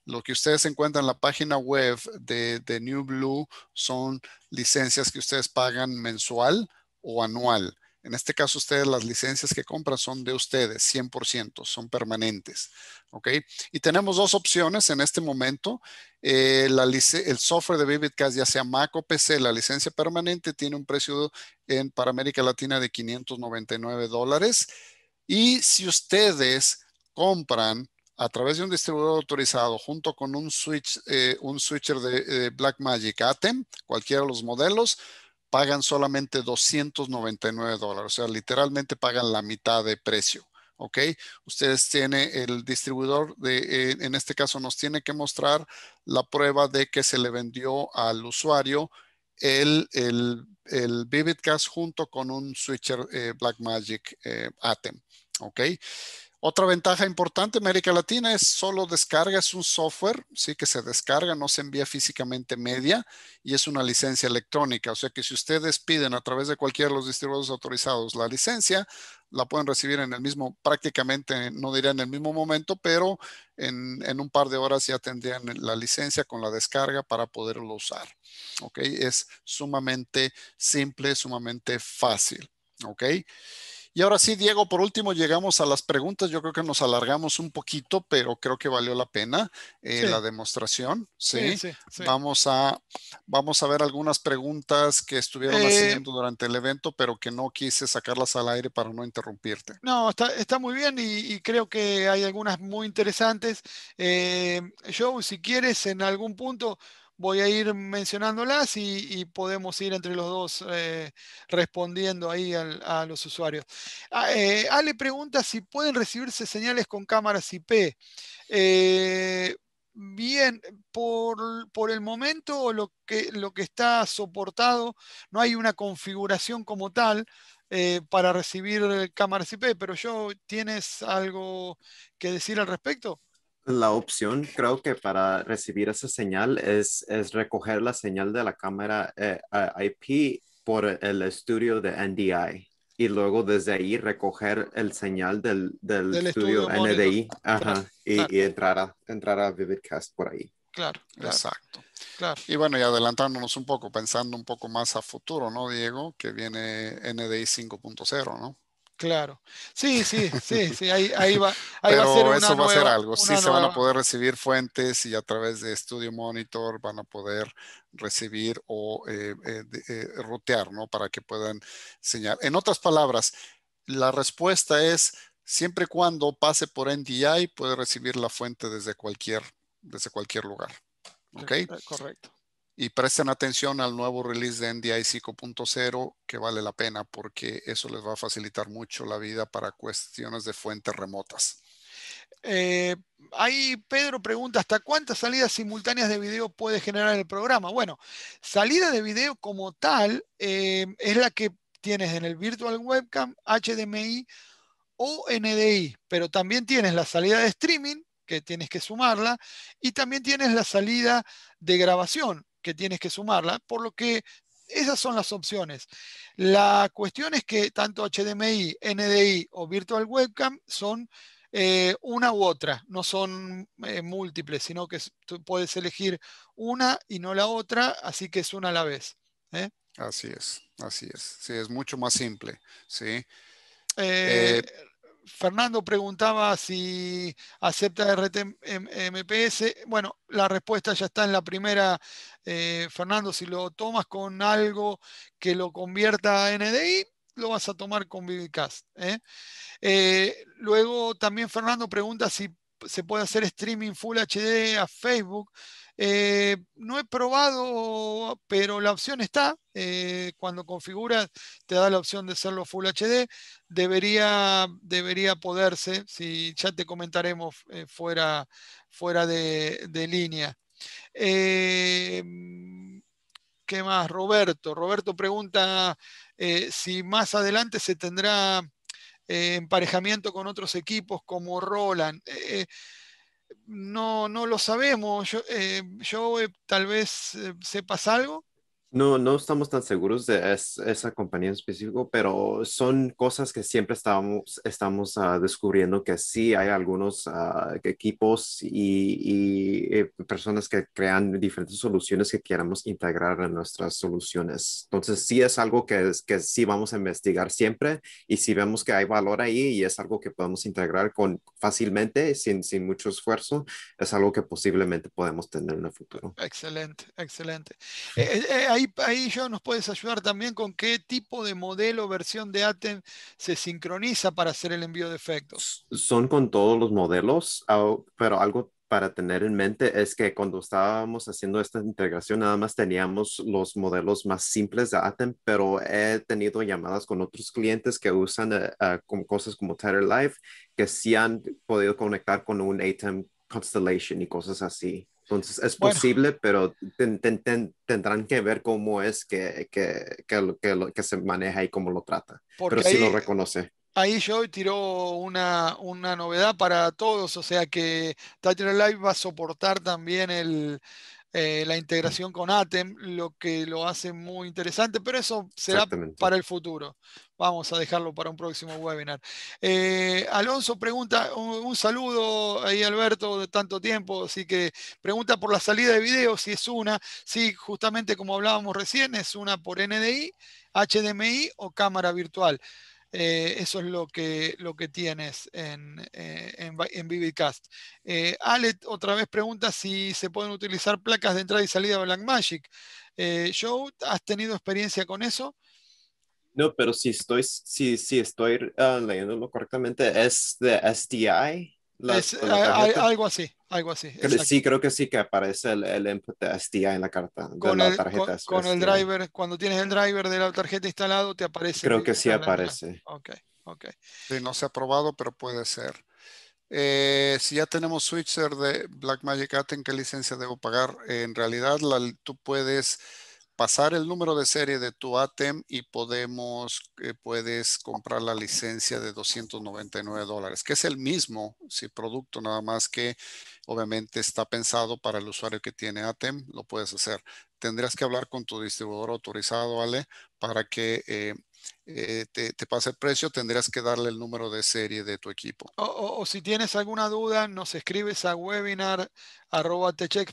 Lo que ustedes encuentran en la página web de, de New Blue son licencias que ustedes pagan mensual o anual. En este caso, ustedes las licencias que compran son de ustedes, 100%, son permanentes. ¿Ok? Y tenemos dos opciones en este momento. Eh, el software de Vividcast, ya sea Mac o PC, la licencia permanente tiene un precio en, para América Latina de 599 dólares. Y si ustedes compran a través de un distribuidor autorizado junto con un switch, eh, un switcher de eh, Blackmagic Atem, cualquiera de los modelos, pagan solamente 299 dólares, o sea, literalmente pagan la mitad de precio. ¿ok? Ustedes tienen el distribuidor, de, en este caso nos tiene que mostrar la prueba de que se le vendió al usuario el, el, el Vivid junto con un switcher eh, Blackmagic eh, Atem, ¿ok? Otra ventaja importante en América Latina es solo descarga, es un software, sí que se descarga, no se envía físicamente media y es una licencia electrónica. O sea que si ustedes piden a través de cualquiera de los distribuidores autorizados la licencia, la pueden recibir en el mismo, prácticamente, no diría en el mismo momento, pero en, un par de horas ya tendrían la licencia con la descarga para poderlo usar. ¿Ok? Es sumamente simple, sumamente fácil. ¿Ok? Y ahora sí, Diego, por último llegamos a las preguntas. Yo creo que nos alargamos un poquito, pero creo que valió la pena eh, la demostración. ¿sí? Sí, vamos, a, vamos a ver algunas preguntas que estuvieron eh, haciendo durante el evento, pero que no quise sacarlas al aire para no interrumpirte. No, está, muy bien y, creo que hay algunas muy interesantes. Eh, Joe, si quieres, en algún punto voy a ir mencionándolas y, podemos ir entre los dos eh, respondiendo ahí a los usuarios. Ah, eh, Ale pregunta si pueden recibirse señales con cámaras IP. Eh, bien, por, el momento lo que, lo que está soportado, no hay una configuración como tal. para recibir cámaras IP, pero yo, ¿tienes algo que decir al respecto? La opción creo que para recibir esa señal es, es recoger la señal de la cámara eh, IP por el estudio de NDI y luego desde ahí recoger el señal del, estudio, NDI y, entrar, a, entrar a Vividcast por ahí. Claro, exacto. Claro. Y bueno, y adelantándonos un poco, pensando un poco más a futuro, ¿no, Diego? Que viene NDI 5.0, ¿no? Claro. Sí, sí, sí, sí, ahí, va. Ahí va a ser una eso va a ser algo. Sí, se van a poder recibir fuentes y a través de Studio Monitor van a poder recibir o eh, eh, eh ¿no? Para que puedan señalar. En otras palabras, la respuesta es siempre y cuando pase por NDI puede recibir la fuente desde cualquier, desde cualquier lugar. ¿Ok? Eh, correcto y presten atención al nuevo release de NDI 5.0 que vale la pena porque eso les va a facilitar mucho la vida para cuestiones de fuentes remotas. Eh, ahí Pedro pregunta, ¿hasta cuántas salidas simultáneas de video puede generar el programa? Bueno, salida de video como tal eh, es la que tienes en el Virtual Webcam, HDMI o NDI, pero también tienes la salida de streaming, que tienes que sumarla, y también tienes la salida de grabación, que tienes que sumarla, por lo que esas son las opciones. La cuestión es que tanto HDMI, NDI o Virtual Webcam son eh, una u otra, no son eh, múltiples, sino que tú puedes elegir una y no la otra, así que es una a la vez. ¿eh? Así es, así es. Sí, es mucho más simple. Sí. Fernando preguntaba si acepta RTMPS. Bueno, la respuesta ya está en la primera, eh, Fernando. Si lo tomas con algo que lo convierta a NDI, lo vas a tomar con Vivicast. ¿eh? Eh, luego también Fernando pregunta si se puede hacer streaming Full HD a Facebook. Eh, no he probado, pero la opción está. Eh, cuando configuras, te da la opción de hacerlo Full HD. Debería, debería poderse, si ya te comentaremos eh, fuera, fuera de, de línea. ¿Qué más? Roberto. Roberto pregunta si más adelante se tendrá emparejamiento con otros equipos como Roland no, no lo sabemos. Yo, eh, yo eh, tal vez eh, sepas algo. No, no estamos tan seguros de esa compañía en específico, pero son cosas que siempre estamos, estamos ah, descubriendo que sí hay algunos ah, equipos y, eh, personas que crean diferentes soluciones que queramos integrar en nuestras soluciones. Entonces, sí es algo que, que sí vamos a investigar siempre y si vemos que hay valor ahí y es algo que podemos integrar con fácilmente, sin, sin mucho esfuerzo, es algo que posiblemente podemos tener en el futuro. Excelente, excelente. Eh, eh, y ahí yo nos puedes ayudar también con qué tipo de modelo, o versión de Atem se sincroniza para hacer el envío de efectos. Son con todos los modelos, pero algo para tener en mente es que cuando estábamos haciendo esta integración nada más teníamos los modelos más simples de Atem, pero he tenido llamadas con otros clientes que usan eh, eh, cosas como Tether Life que sí han podido conectar con un Atem Constellation y cosas así. Entonces es posible, pero tendrán que ver cómo es que, que, que, se maneja y cómo lo trata. pero sí lo reconoce. Ahí yo tiró una, novedad para todos, o sea que Titan Live va a soportar también el, eh, la integración con ATEM, lo que lo hace muy interesante, pero eso será para el futuro. Vamos a dejarlo para un próximo webinar. Eh, Alonso pregunta, un, un, saludo ahí Alberto de tanto tiempo, así que pregunta por la salida de video, si es una, si justamente como hablábamos recién, es una por NDI, HDMI o cámara virtual. Eh, eso es lo que, lo que tienes en, eh, en, en Vividcast. Eh, Ale otra vez pregunta si se pueden utilizar placas de entrada y salida Blackmagic. Joe, ¿has tenido experiencia con eso? No, pero si estoy, si, si estoy ah, leyéndolo correctamente, es de SDI. es, algo así. Algo así. sí, creo que sí que aparece el, el input STI en la carta. Con, el, la tarjeta con, el driver, cuando tienes el driver de la tarjeta instalado, te aparece. Creo que sí aparece. Ok, ok. Sí, no se ha probado, pero puede ser. Eh, si ya tenemos switcher de Blackmagic Atem, ¿qué licencia debo pagar? en realidad, tú puedes pasar el número de serie de tu ATEM y podemos, eh, puedes comprar la licencia de 299 dólares, que es el mismo, si producto nada más que Obviamente está pensado para el usuario que tiene ATEM, lo puedes hacer. Tendrías que hablar con tu distribuidor autorizado, Ale, para que eh, eh, te, pase el precio, tendrías que darle el número de serie de tu equipo. O, si tienes alguna duda, nos escribes a webinar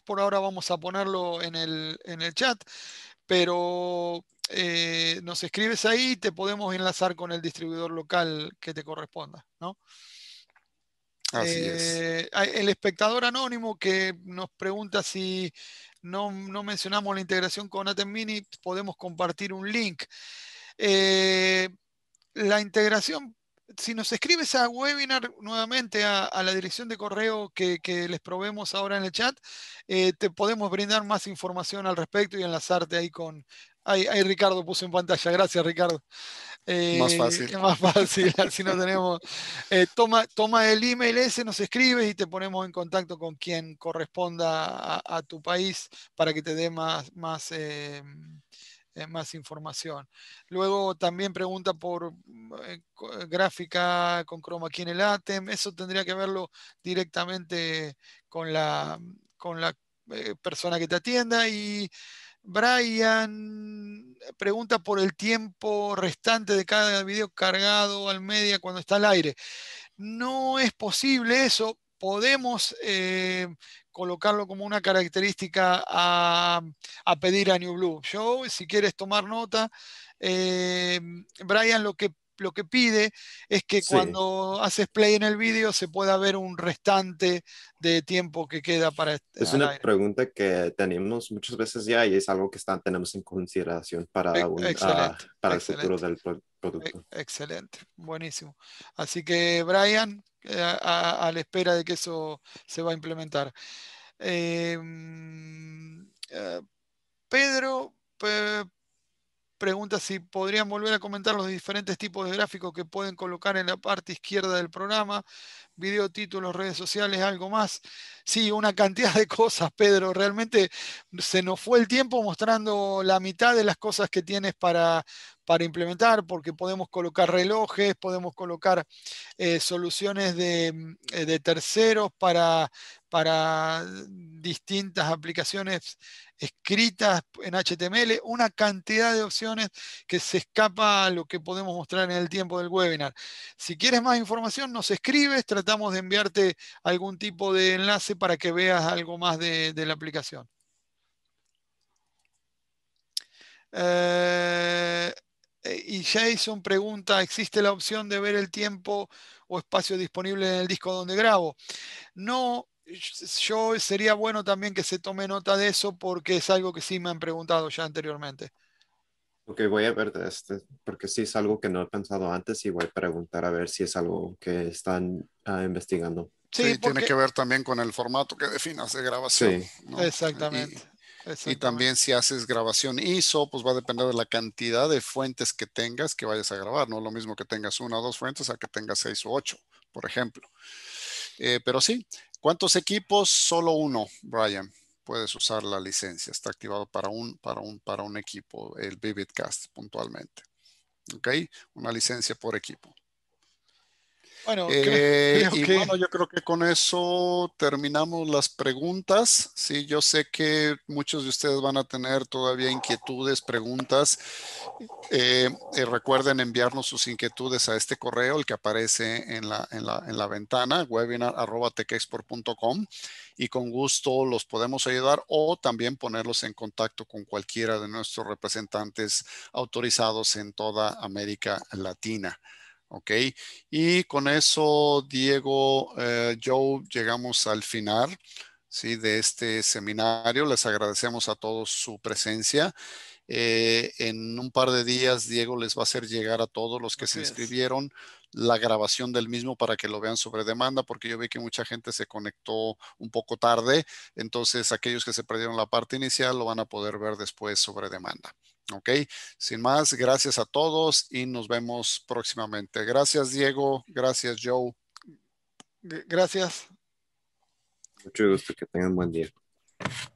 Por ahora vamos a ponerlo en el, en el chat, pero eh, nos escribes ahí y te podemos enlazar con el distribuidor local que te corresponda, ¿no? es. Eh, el espectador anónimo que nos pregunta si no, mencionamos la integración con Atem Mini, podemos compartir un link. Eh, la integración, si nos escribes a webinar nuevamente a, la dirección de correo que, les probemos ahora en el chat, eh, te podemos brindar más información al respecto y enlazarte ahí con... ahí Ricardo puso en pantalla. Gracias, Ricardo más eh, fácil. Más fácil, así no tenemos. Eh, toma, toma el email ese, nos escribes y te ponemos en contacto con quien corresponda a, tu país para que te dé más, más, eh, más información. Luego también pregunta por gráfica con croma aquí en el ATEM. Eso tendría que verlo directamente con la, con la persona que te atienda y Brian eh, pregunta por el tiempo restante de cada video cargado al media cuando está al aire. No es posible eso. Podemos eh, colocarlo como una característica a, pedir a New Blue Show. Si quieres tomar nota, eh, Brian, lo que lo que pide es que cuando haces play en el vídeo se pueda ver un restante de tiempo que queda para... Es una pregunta que tenemos muchas veces ya y es algo que tenemos en consideración para, e-, ah, para el futuro del e-, producto. Excelente, buenísimo. Así que Brian, eh, a, la espera de que eso se va a implementar. Em, eh, Pedro pregunta si podrían volver a comentar los diferentes tipos de gráficos que pueden colocar en la parte izquierda del programa, video, títulos, redes sociales, algo más. Sí, una cantidad de cosas, Pedro. Realmente se nos fue el tiempo mostrando la mitad de las cosas que tienes para, para implementar, porque podemos colocar relojes, podemos colocar eh, soluciones mm, eh, de, terceros para para distintas aplicaciones escritas en HTML, una cantidad de opciones que se escapa a lo que podemos mostrar en el tiempo del webinar. Si quieres más información, nos escribes, tratamos de enviarte algún tipo de enlace para que veas algo más de, la aplicación. Eh, y Jason pregunta, ¿existe la opción de ver el tiempo o espacio disponible en el disco donde grabo? No, yo sería bueno también que se tome nota de eso porque es algo que sí me han preguntado ya anteriormente. Ok, voy a ver este, porque sí es algo que no he pensado antes y voy a preguntar a ver si es algo que están ah, investigando. Sí, tiene que ver también con el formato que definas de grabación. Sí. Exactamente. Y, también si haces grabación ISO, pues va a depender de la cantidad de fuentes que tengas que vayas a grabar. No lo mismo que tengas una o dos fuentes a que tengas seis o ocho, por ejemplo. Eh, pero sí, ¿Cuántos equipos? Solo uno, Brian. Puedes usar la licencia. Está activado para un, para un, para un equipo, el Vividcast puntualmente. ¿Ok? Una licencia por equipo. Eh, bueno, yo creo que con eso terminamos las preguntas. Sí, yo sé que muchos de ustedes van a tener todavía inquietudes, preguntas. Eh, eh recuerden enviarnos sus inquietudes a este correo, el que aparece en la, en la, en la ventana, webinar.techexport.com y con gusto los podemos ayudar o también ponerlos en contacto con cualquiera de nuestros representantes autorizados en toda América Latina. ¿ok? Y con eso, Diego, eh, Joe, llegamos al final ¿sí? de este seminario. Les agradecemos a todos su presencia. Eh, en un par de días, Diego les va a hacer llegar a todos los que se inscribieron la grabación del mismo para que lo vean sobre demanda, porque yo vi que mucha gente se conectó un poco tarde. Entonces, aquellos que se perdieron la parte inicial lo van a poder ver después sobre demanda. Ok, sin más, gracias a todos y nos vemos próximamente. Gracias, Diego. Gracias, Joe. Gracias. Mucho gusto, que tengan buen día.